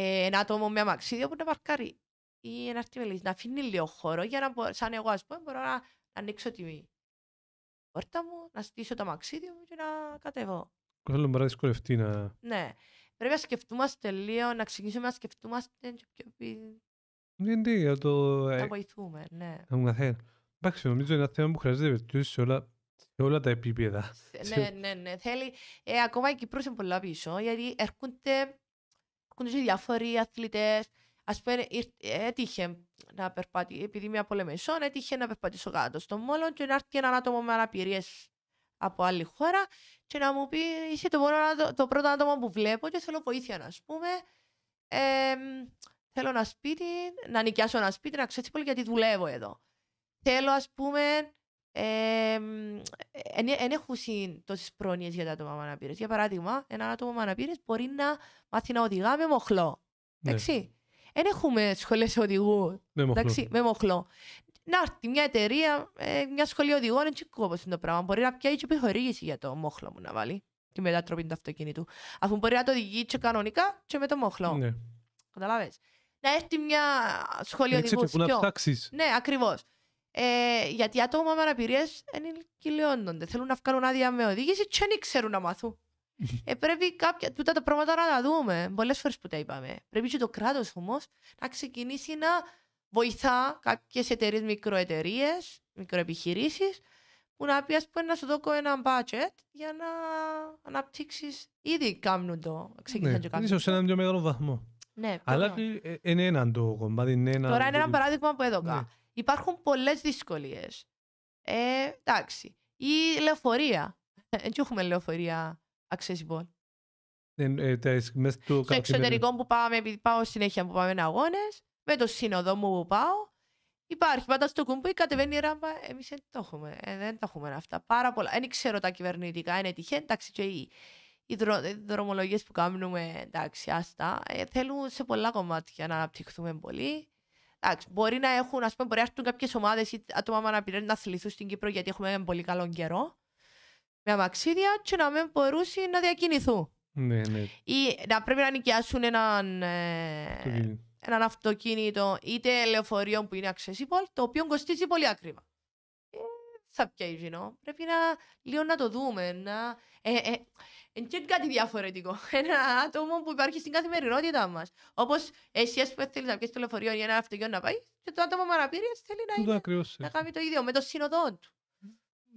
ένα ε, άτομο με αμαξίδιο που να παρκάρει ή ένα αρτιμελής, να αφήνει λίγο χώρο για να μπορώ, σαν εγώ ας πούμε μπορώ να, να ανοίξω τη πόρτα μου, να στήσω το αμαξίδιο μου και να κατεβώ. Καλό μπορεί να δυσκολευτεί να... Ναι. Πρέπει να σκεφτούμαστε λίγο, να ξεκινήσουμε να σκεφτούμαστε και πιο πει... Ναι, ναι, για το... Ε, να βοηθούμε, ναι. Να μου καθένα. Εντάξει, νομίζω είναι ένα θέμα που χρειάζεται βελτιώσει σε όλα σε όλα τα επίπεδα. Ναι, ναι, ναι. Θέλει, ε, ακόμα η Κύπρος είναι πολλά πίσω, γιατί έρχονται έρχονται και διάφοροι αθλητές. Ας πούμε, έτυχε να περπατήσω, επειδή μια από Λεμεσόν, έτυχε να περπατήσω κάτω στο Μόλον και να έρθει ένα άτομο με αναπηρίες από άλλη χώρα και να μου πει: Είσαι το, μόνο, το, πρώτο άτομο που βλέπω και θέλω βοήθεια, ας πούμε. θέλω ένα σπίτι, να νοικιάσω ένα σπίτι, να ξέρω πολύ γιατί δουλεύω εδώ. Θέλω, ας πούμε, δεν έχουν τόσες πρόνοιες για τα άτομα με αναπήρε. Για παράδειγμα, ένα άτομο με αναπήρε μπορεί να μάθει να οδηγά με μοχλό. Ναι. Εντάξει. Δεν έχουμε σχολές οδηγού με μοχλό. Να έρθει μια εταιρεία, ε, μια σχολή οδηγών, έτσι κόβω είναι το πράγμα. Μπορεί να πιάσει και επιχορήγηση για το μοχλό μου να βάλει. Και Τη μετατροπή του αυτοκίνητου. Αφού μπορεί να το οδηγεί και κανονικά και με το μοχλό. Ναι. Καταλάβες. Να έρθει μια σχολή οδηγού. Ναι, ακριβώς. Ε, γιατί άτομα με αναπηρίες ενηλικιώνονται. Θέλουν να βγάλουν άδεια με οδήγηση και δεν ξέρουν να μάθουν. ε, πρέπει κάποια τούτα τα πράγματα να τα δούμε. Πολλές φορές που τα είπαμε. Πρέπει και το κράτος όμως να ξεκινήσει να βοηθά κάποιες εταιρείες, μικροεταιρείες, μικροεπιχειρήσεις, που να πεις, ας πούμε, να σου δώσω ένα budget για να αναπτύξεις. Ήδη κάνουν το. Ξεκίνησαν ναι, και σε έναν πιο μεγάλο βαθμό. Ναι, Αλλά ε, ε, ε, είναι έναν το κομμάτι. Τώρα είναι ένα παράδειγμα που έδωκα. Υπάρχουν πολλές δυσκολίες. Ε, εντάξει. Ή λεωφορεία. Έτσι ε, έχουμε λεωφορεία accessible. Ε, ε, στο εξωτερικό που πάμε, επειδή πάω συνέχεια που πάμε με αγώνες, με το σύνοδο μου που πάω, υπάρχει πάντα στο κουμπί, κατεβαίνει η ράμπα. Εμείς δεν το έχουμε. Ε, δεν τα έχουμε αυτά. Πάρα πολλά. Δεν ξέρω τα κυβερνητικά, είναι τυχαία. Εντάξει, και οι, οι, δρομολογίες που κάνουμε, εντάξει, άστα. Ε, θέλουν σε πολλά κομμάτια να αναπτυχθούμε πολύ. Εντάξει, μπορεί να έχουν, ας πούμε, μπορεί να έρθουν κάποιες ομάδες ή άτομα να πηγαίνουν να θλιθούν στην Κύπρο γιατί έχουμε έναν πολύ καλό καιρό με αμαξίδια και να μην να διακινηθούν. Ναι, ναι. Ή να πρέπει να νοικιάσουν έναν, ε, έναν αυτοκίνητο είτε λεωφορείο που είναι accessible, το οποίο κοστίζει πολύ ακριβά θα Πρέπει να λίγο να το δούμε. Να... Ε, ε, ε, και κάτι διαφορετικό. Ένα άτομο που υπάρχει στην καθημερινότητά μας. Όπως εσύ, ας πούμε, θέλεις να πιέσεις το λεωφορείο ή ένα αυτοκίνητο να πάει, και το άτομο με αναπηρία θέλει να, ναι, είναι, ακριβώς, να κάνει το ίδιο με το σύνοδό του.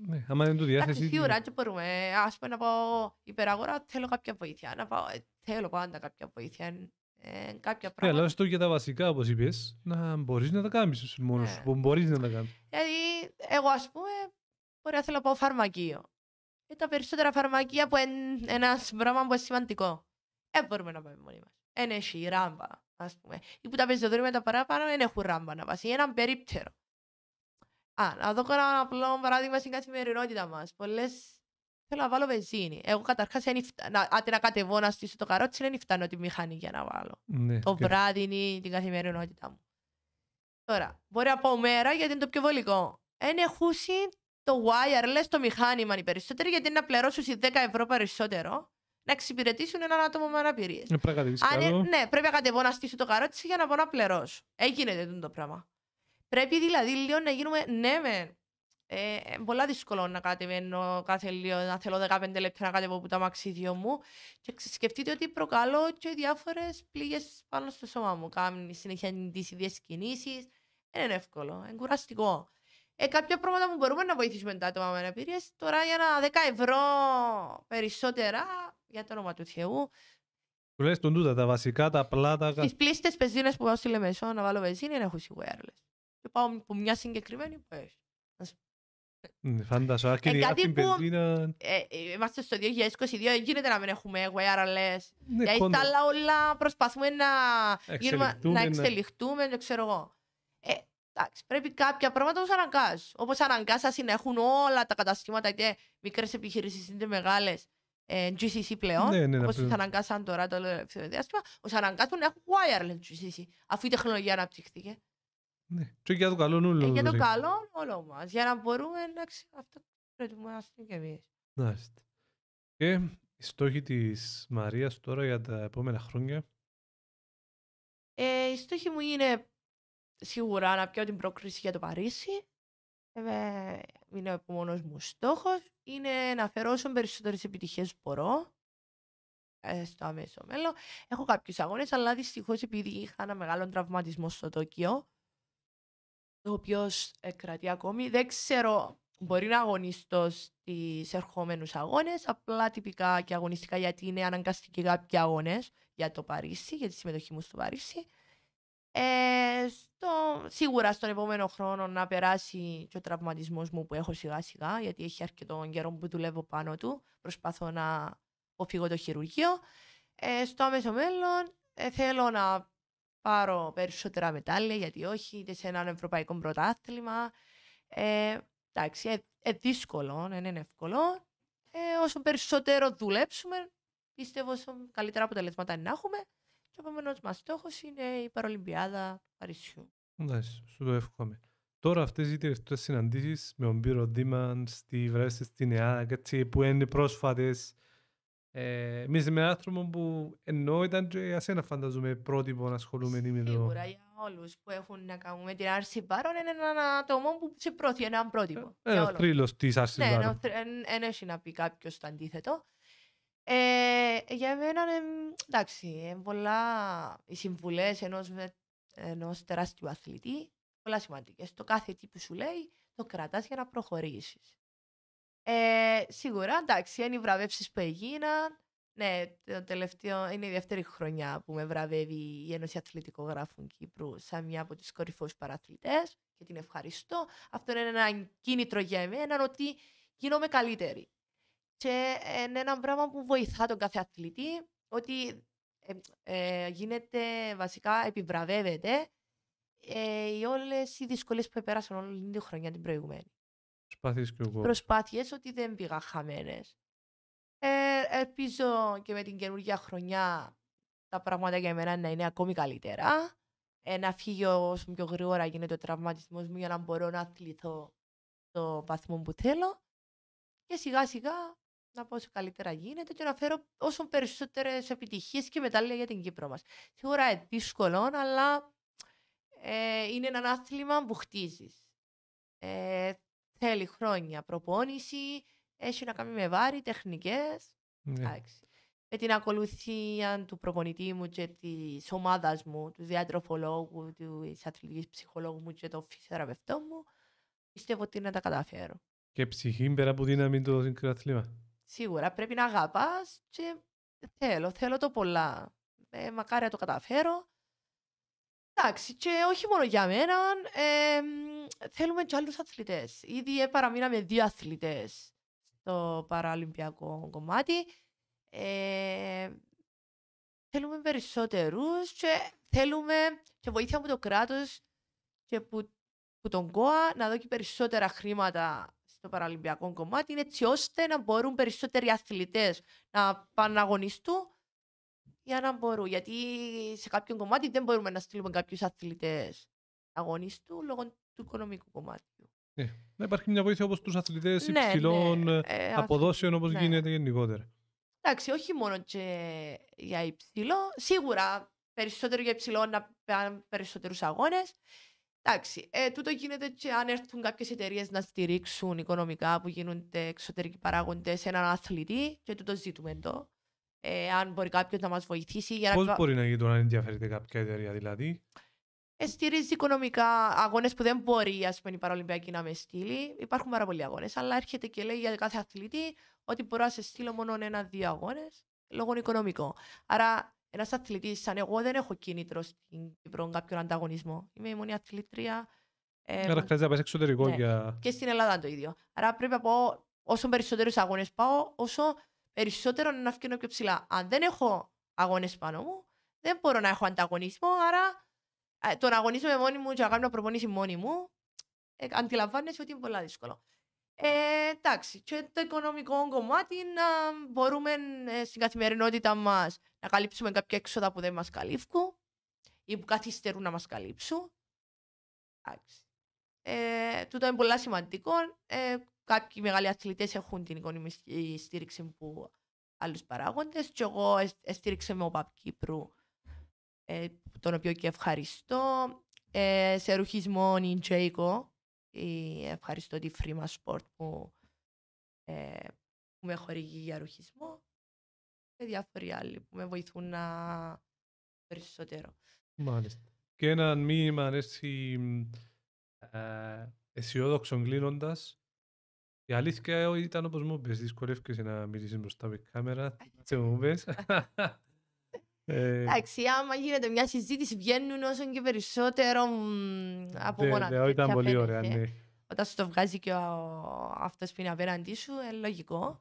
Ναι, άμα δεν του διάθεσης. Ναι. Σίγουρα και μπορούμε. Ας πούμε να πάω υπεραγορά, θέλω κάποια βοήθεια. Να πάω, ε, θέλω πάντα κάποια βοήθεια ε, κάποια ναι, πράγματα. αλλά και τα βασικά, όπως είπες, να μπορείς να τα κάνεις μόνο σου. Ναι. Μπορείς να τα κάνεις. Δηλαδή, εγώ ας πούμε, μπορεί να θέλω να πάω φαρμακείο. Και ε, τα περισσότερα φαρμακεία που είναι ένα πράγμα που είναι σημαντικό. Δεν μπορούμε να πάμε μόνοι μας. Δεν έχει ράμπα, ας πούμε. Ή που τα πεζοδρόμια τα παραπάνω δεν έχουν ράμπα να πας. Είναι έναν περίπτερο. Α, να δω ένα απλό παράδειγμα στην καθημερινότητα μας. Πολλές Θέλω να βάλω βενζίνη. Εγώ καταρχάς, να, άντε να κατεβώ να στήσω το καρότσι, δεν φτάνω τη μηχανή για να βάλω. Ναι, το βράδυ είναι την καθημερινότητά μου. Τώρα, μπορεί να πω μέρα γιατί είναι το πιο βολικό. Εν εχούσει το wireless το μηχάνημα οι περισσότεροι, γιατί είναι να πληρώσουν 10 ευρώ περισσότερο να εξυπηρετήσουν έναν άτομο με αναπηρίες. Ε, ε- ναι, πρέπει να κατεβώ να στήσω το καρότσι για να μπορώ να πληρώσω. Έγινε το πράγμα. Πρέπει δηλαδή λίγο να γίνουμε ναι, μεν είναι πολύ δύσκολο να κατεβαίνω κάθε λίγο, να θέλω 15 λεπτά να κατεβώ από το αμαξίδιο μου. Και σκεφτείτε ότι προκαλώ και διάφορες πλήγε πάνω στο σώμα μου. Κάνουν συνέχεια τις ίδιες κινήσεις. Δεν είναι εύκολο, είναι κουραστικό. Ε, κάποια πράγματα που μπορούμε να βοηθήσουμε τα άτομα με αναπηρία, Τώρα για ένα 10 ευρώ περισσότερα για το όνομα του Θεού. τον τούτα, τα βασικά, τα απλά, τα. Τις πλήστες πεζίνες που πάω στη Λεμεσό να βάλω πεζίνη, δεν έχω σιγουέρλε. Και πάω από μια συγκεκριμένη που Φάντασο, άρχεται την πεντίνα... Είμαστε στο 2022, γίνεται να μην έχουμε wireless. Γιατί τα άλλα όλα προσπαθούμε να ναι. εξελιχτούμε, δεν ξέρω εγώ. Ε, εντάξει, πρέπει κάποια πράγματα να αναγκάζουν. Όπω αναγκάσασαι να έχουν όλα τα καταστήματα, είτε μικρές επιχειρήσεις είτε μεγάλες, ε, GCC πλέον. Ναι, ναι, Όπω του αναγκάσαν τώρα το ελεύθερο διάστημα, τους αναγκάσουν να έχουν wireless GCC, αφού η τεχνολογία αναπτύχθηκε. Ναι. Και για το καλό νου, ε, για το καλό όλο μας. Για να μπορούμε να αυτό πούμε κι εμείς. Να είστε. Και οι στόχοι της Μαρίας τώρα για τα επόμενα χρόνια. Ε, οι στόχοι μου είναι σίγουρα να πιω την πρόκριση για το Παρίσι. Ε, είναι ο μόνος μου στόχος. Είναι να φέρω όσο περισσότερες επιτυχίες μπορώ ε, στο αμέσο μέλλον. Έχω κάποιους αγώνες, αλλά δυστυχώς επειδή είχα ένα μεγάλο τραυματισμό στο Τόκιο, ο οποίος ε, κρατεί ακόμη. Δεν ξέρω, μπορεί να αγωνιστώ στις ερχόμενους αγώνες, απλά τυπικά και αγωνιστικά γιατί είναι αναγκαστικοί κάποιοι αγώνες για το Παρίσι, για τη συμμετοχή μου στο Παρίσι. Ε, στο, σίγουρα στον επόμενο χρόνο να περάσει και ο τραυματισμός μου που έχω σιγά σιγά, γιατί έχει αρκετό καιρό που δουλεύω πάνω του. Προσπαθώ να αποφύγω το χειρουργείο. Ε, στο άμεσο μέλλον ε, θέλω να πάρω περισσότερα μετάλλια, γιατί όχι, είτε σε έναν ευρωπαϊκό πρωτάθλημα. Ε, εντάξει, ε; ε, δύσκολο, δεν ναι, ναι, είναι εύκολο. Ε, όσο περισσότερο δουλέψουμε, πιστεύω όσο καλύτερα αποτελέσματα να έχουμε. Και ο επόμενος μας στόχος είναι η Παρολυμπιάδα Παρισιού. Ναι, σου το εύχομαι. Τώρα αυτές οι τελευταίες συναντήσεις με τον Πύρο Ντίμαν, στη Βρέση, στην ΕΑ, που είναι πρόσφατες, Εμεί εμείς είμαι άνθρωπο που ενώ ήταν και για σένα φανταζούμε πρότυπο να ασχολούμαι με το... Σίγουρα για όλους που έχουν να κάνουν με την άρση πάρων είναι ένα άτομο που σε πρόθει έναν πρότυπο. Ε, ένα θρύλος της άρσης ναι, πάρων. Ναι, έχει να πει κάποιος το αντίθετο. Ε, για μένα, ε, εντάξει, πολλά οι συμβουλές ενός, ενός τεράστιου αθλητή, πολλά σημαντικές. Το κάθε τι που σου λέει το κρατάς για να προχωρήσεις. Ε, σίγουρα, εντάξει, είναι οι βραβεύσεις που έγιναν. Ναι, το τελευταίο είναι η δεύτερη χρονιά που με βραβεύει η Ένωση Αθλητικογράφων Κύπρου σαν μια από τις κορυφαίες παραθλητές, και την ευχαριστώ. Αυτό είναι ένα κίνητρο για εμένα ότι γίνομαι καλύτερη. Και ε, είναι ένα πράγμα που βοηθά τον κάθε αθλητή ότι ε, ε, γίνεται, βασικά επιβραβεύεται ε, οι όλες οι δυσκολίες που επέρασαν όλη την χρονιά την προηγουμένη προσπάθειες ότι δεν πήγα χαμένες. Ε, ελπίζω και με την καινούργια χρονιά τα πράγματα για μένα να είναι ακόμη καλύτερα. Ε, να φύγει όσο πιο γρήγορα γίνεται ο τραυματισμός μου για να μπορώ να αθληθώ το βαθμό που θέλω. Και σιγά σιγά να πω όσο καλύτερα γίνεται και να φέρω όσο περισσότερες επιτυχίες και μετάλλια για την Κύπρο μας. Σίγουρα είναι δύσκολο, αλλά ε, είναι ένα άθλημα που χτίζεις. Ε, Θέλει χρόνια προπόνηση, έχει να κάνει με βάρη, τεχνικές. Ναι. Με την ακολουθία του προπονητή μου και της ομάδας μου, του διατροφολόγου, του αθλητικής ψυχολόγου μου και των φυσιογραφευτών μου, πιστεύω ότι να τα καταφέρω. Και ψυχή πέρα από δύναμη το συγκρατήμα. Σίγουρα πρέπει να αγαπάς και θέλω, θέλω το πολλά. Ε, μακάρι να το καταφέρω. Εντάξει, και όχι μόνο για μένα, θέλουμε και άλλους αθλητές. Ήδη παραμείναμε δύο αθλητές στο παραλυμπιακό κομμάτι. θέλουμε περισσότερους και θέλουμε και βοήθεια από το κράτος και που, τον ΚΟΑ να δώσει περισσότερα χρήματα στο παραλυμπιακό κομμάτι, έτσι ώστε να μπορούν περισσότεροι αθλητές να πάνε να αγωνιστούν για να μπορούν. Γιατί σε κάποιον κομμάτι δεν μπορούμε να στείλουμε κάποιους αθλητές αγωνιστού λόγω του οικονομικού κομμάτι Ναι, να υπάρχει μια βοήθεια όπως τους αθλητές ναι, ναι, υψηλών ε, ε, αποδόσεων όπως ναι. γίνεται γενικότερα. Εντάξει, όχι μόνο και για υψηλό. Σίγουρα περισσότερο για υψηλό να πάνε περισσότερους αγώνες. Εντάξει, ε, τούτο γίνεται και αν έρθουν κάποιες εταιρείες να στηρίξουν οικονομικά που γίνονται εξωτερικοί παράγοντε σε έναν αθλητή και τούτο ζητούμε εδώ ε, αν μπορεί κάποιος να μας βοηθήσει. Για Πώς να... μπορεί να γίνει το να ενδιαφέρεται κάποια εταιρεία, δηλαδή. Ε, στηρίζει οικονομικά αγώνες που δεν μπορεί ας πούμε, η Παραολυμπιακή να με στείλει. Υπάρχουν πάρα πολλοί αγώνες, αλλά έρχεται και λέει για κάθε αθλητή ότι μπορώ να σε στείλω μόνο ένα-δύο αγώνες λόγω οικονομικό. Άρα, ένας αθλητής, σαν εγώ, δεν έχω κίνητρο στην Κύπρο κάποιον ανταγωνισμό. Είμαι η μόνη αθλητρία. Ε, Άρα, χρειάζεται να πας εξωτερικό ναι. για. Και στην Ελλάδα το ίδιο. Άρα, πρέπει να πω όσο περισσότερους αγώνες πάω, όσο περισσότερο να βγαίνω πιο ψηλά. Αν δεν έχω αγώνες πάνω μου, δεν μπορώ να έχω ανταγωνισμό. Άρα ε, το να αγωνίζομαι μόνη μου και να κάνω προπονήση μόνη μου, ε, αντιλαμβάνεσαι ότι είναι πολύ δύσκολο. Ε, εντάξει, και το οικονομικό κομμάτι να μπορούμε ε, στην καθημερινότητά μας να καλύψουμε κάποια έξοδα που δεν μας καλύπτουν ή που καθυστερούν να μας καλύψουν. Εντάξει. Ε, τούτο είναι πολύ σημαντικό κάποιοι μεγάλοι αθλητές έχουν την οικονομική στήριξη που άλλους παράγοντες. Και εγώ στήριξα με ο Παπ Κύπρου, ε, τον οποίο και ευχαριστώ. Ε, σε ρουχισμό η Τζέικο, ευχαριστώ τη Φρήμα Σπορτ που, ε, που με χορηγεί για ρουχισμό και διάφοροι άλλοι που με βοηθούν να περισσότερο. Μάλιστα. Και ένα μήνυμα έτσι αισιόδοξο κλείνοντας η αλήθεια ήταν όπως μου είπες, δυσκολεύκες να μιλήσεις μπροστά από κάμερα, Τι μου είπες. Ε, Εντάξει, άμα γίνεται μια συζήτηση βγαίνουν όσο και περισσότερο από ναι, μόνα ναι, τους. Ήταν πολύ ωραία, ναι. Όταν σου το βγάζει και αυτός που είναι απέναντί σου, ε, λογικό.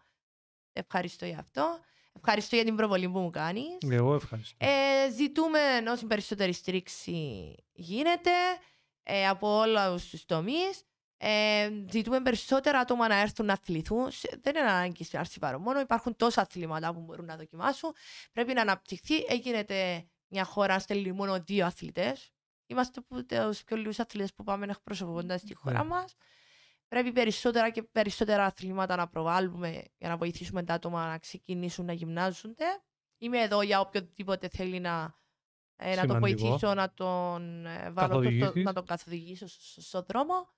Ευχαριστώ για αυτό. Ευχαριστώ για την προβολή που μου κάνεις. Ναι, εγώ ευχαριστώ. Ε, ζητούμε όση περισσότερη στρίξη γίνεται ε, από όλους τους τομείς. Ε, ζητούμε περισσότερα άτομα να έρθουν να αθληθούν. Δεν είναι ανάγκη στην άρση παρομόνο. Υπάρχουν τόσα αθλήματα που μπορούν να δοκιμάσουν. Πρέπει να αναπτυχθεί. Έγινε μια χώρα στέλνει μόνο δύο αθλητές. Είμαστε από τους πιο λίγους αθλητές που πάμε να εκπροσωπούμε στη ναι. χώρα μας. Πρέπει περισσότερα και περισσότερα αθλήματα να προβάλλουμε για να βοηθήσουμε τα άτομα να ξεκινήσουν να γυμνάζονται. Είμαι εδώ για οποιοδήποτε θέλει να, ε, να τον βοηθήσω, να τον, ε, βάλω, το, να τον καθοδηγήσω στον στο δρόμο.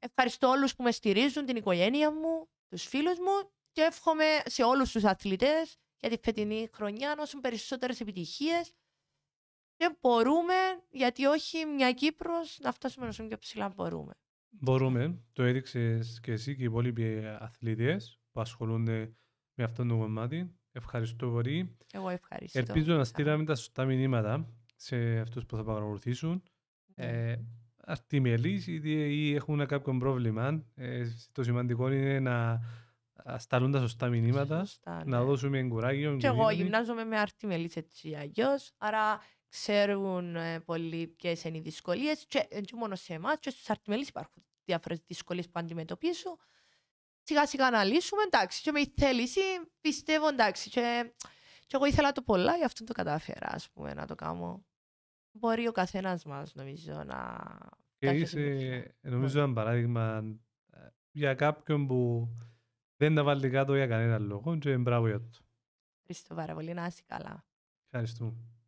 Ευχαριστώ όλους που με στηρίζουν, την οικογένεια μου, τους φίλους μου και εύχομαι σε όλους τους αθλητές για τη φετινή χρονιά να περισσότερες επιτυχίες και μπορούμε, γιατί όχι μια Κύπρος, να φτάσουμε όσο πιο ψηλά μπορούμε. Μπορούμε. Το έδειξες και εσύ και οι υπόλοιποι αθλητές που ασχολούνται με αυτό το κομμάτι. Ευχαριστώ πολύ. Εγώ ευχαριστώ. Ελπίζω να στείλαμε τα σωστά μηνύματα σε αυτούς που θα παρακολουθήσουν. Ναι. Ε, αρτιμελείς ή έχουν κάποιο πρόβλημα. Ε, το σημαντικό είναι να σταλούν τα σωστά μηνύματα, να ναι. δώσουμε εγκουράγιο. Και εγώ γυμνάζομαι με αρτιμελείς έτσι αλλιώ, άρα ξέρουν ε, πολύ ποιες είναι οι δυσκολίες. Και, μόνο σε εμάς, και στους αρτιμελεί υπάρχουν διάφορες δυσκολίες που αντιμετωπιζω Σιγά σιγά να λύσουμε, εντάξει, και με θέληση πιστεύω εντάξει. Και, εγώ ήθελα το πολλά, γι' αυτό το κατάφερα, ας πούμε, να το κάνω μπορεί ο καθένας μας, νομίζω, να. Και είσαι, νομίζω, ναι. ένα παράδειγμα ε, για κάποιον που δεν τα βάλει κάτω για κανένα λόγο και μπράβο για το. Ευχαριστώ πάρα πολύ, να είσαι καλά. Ευχαριστούμε.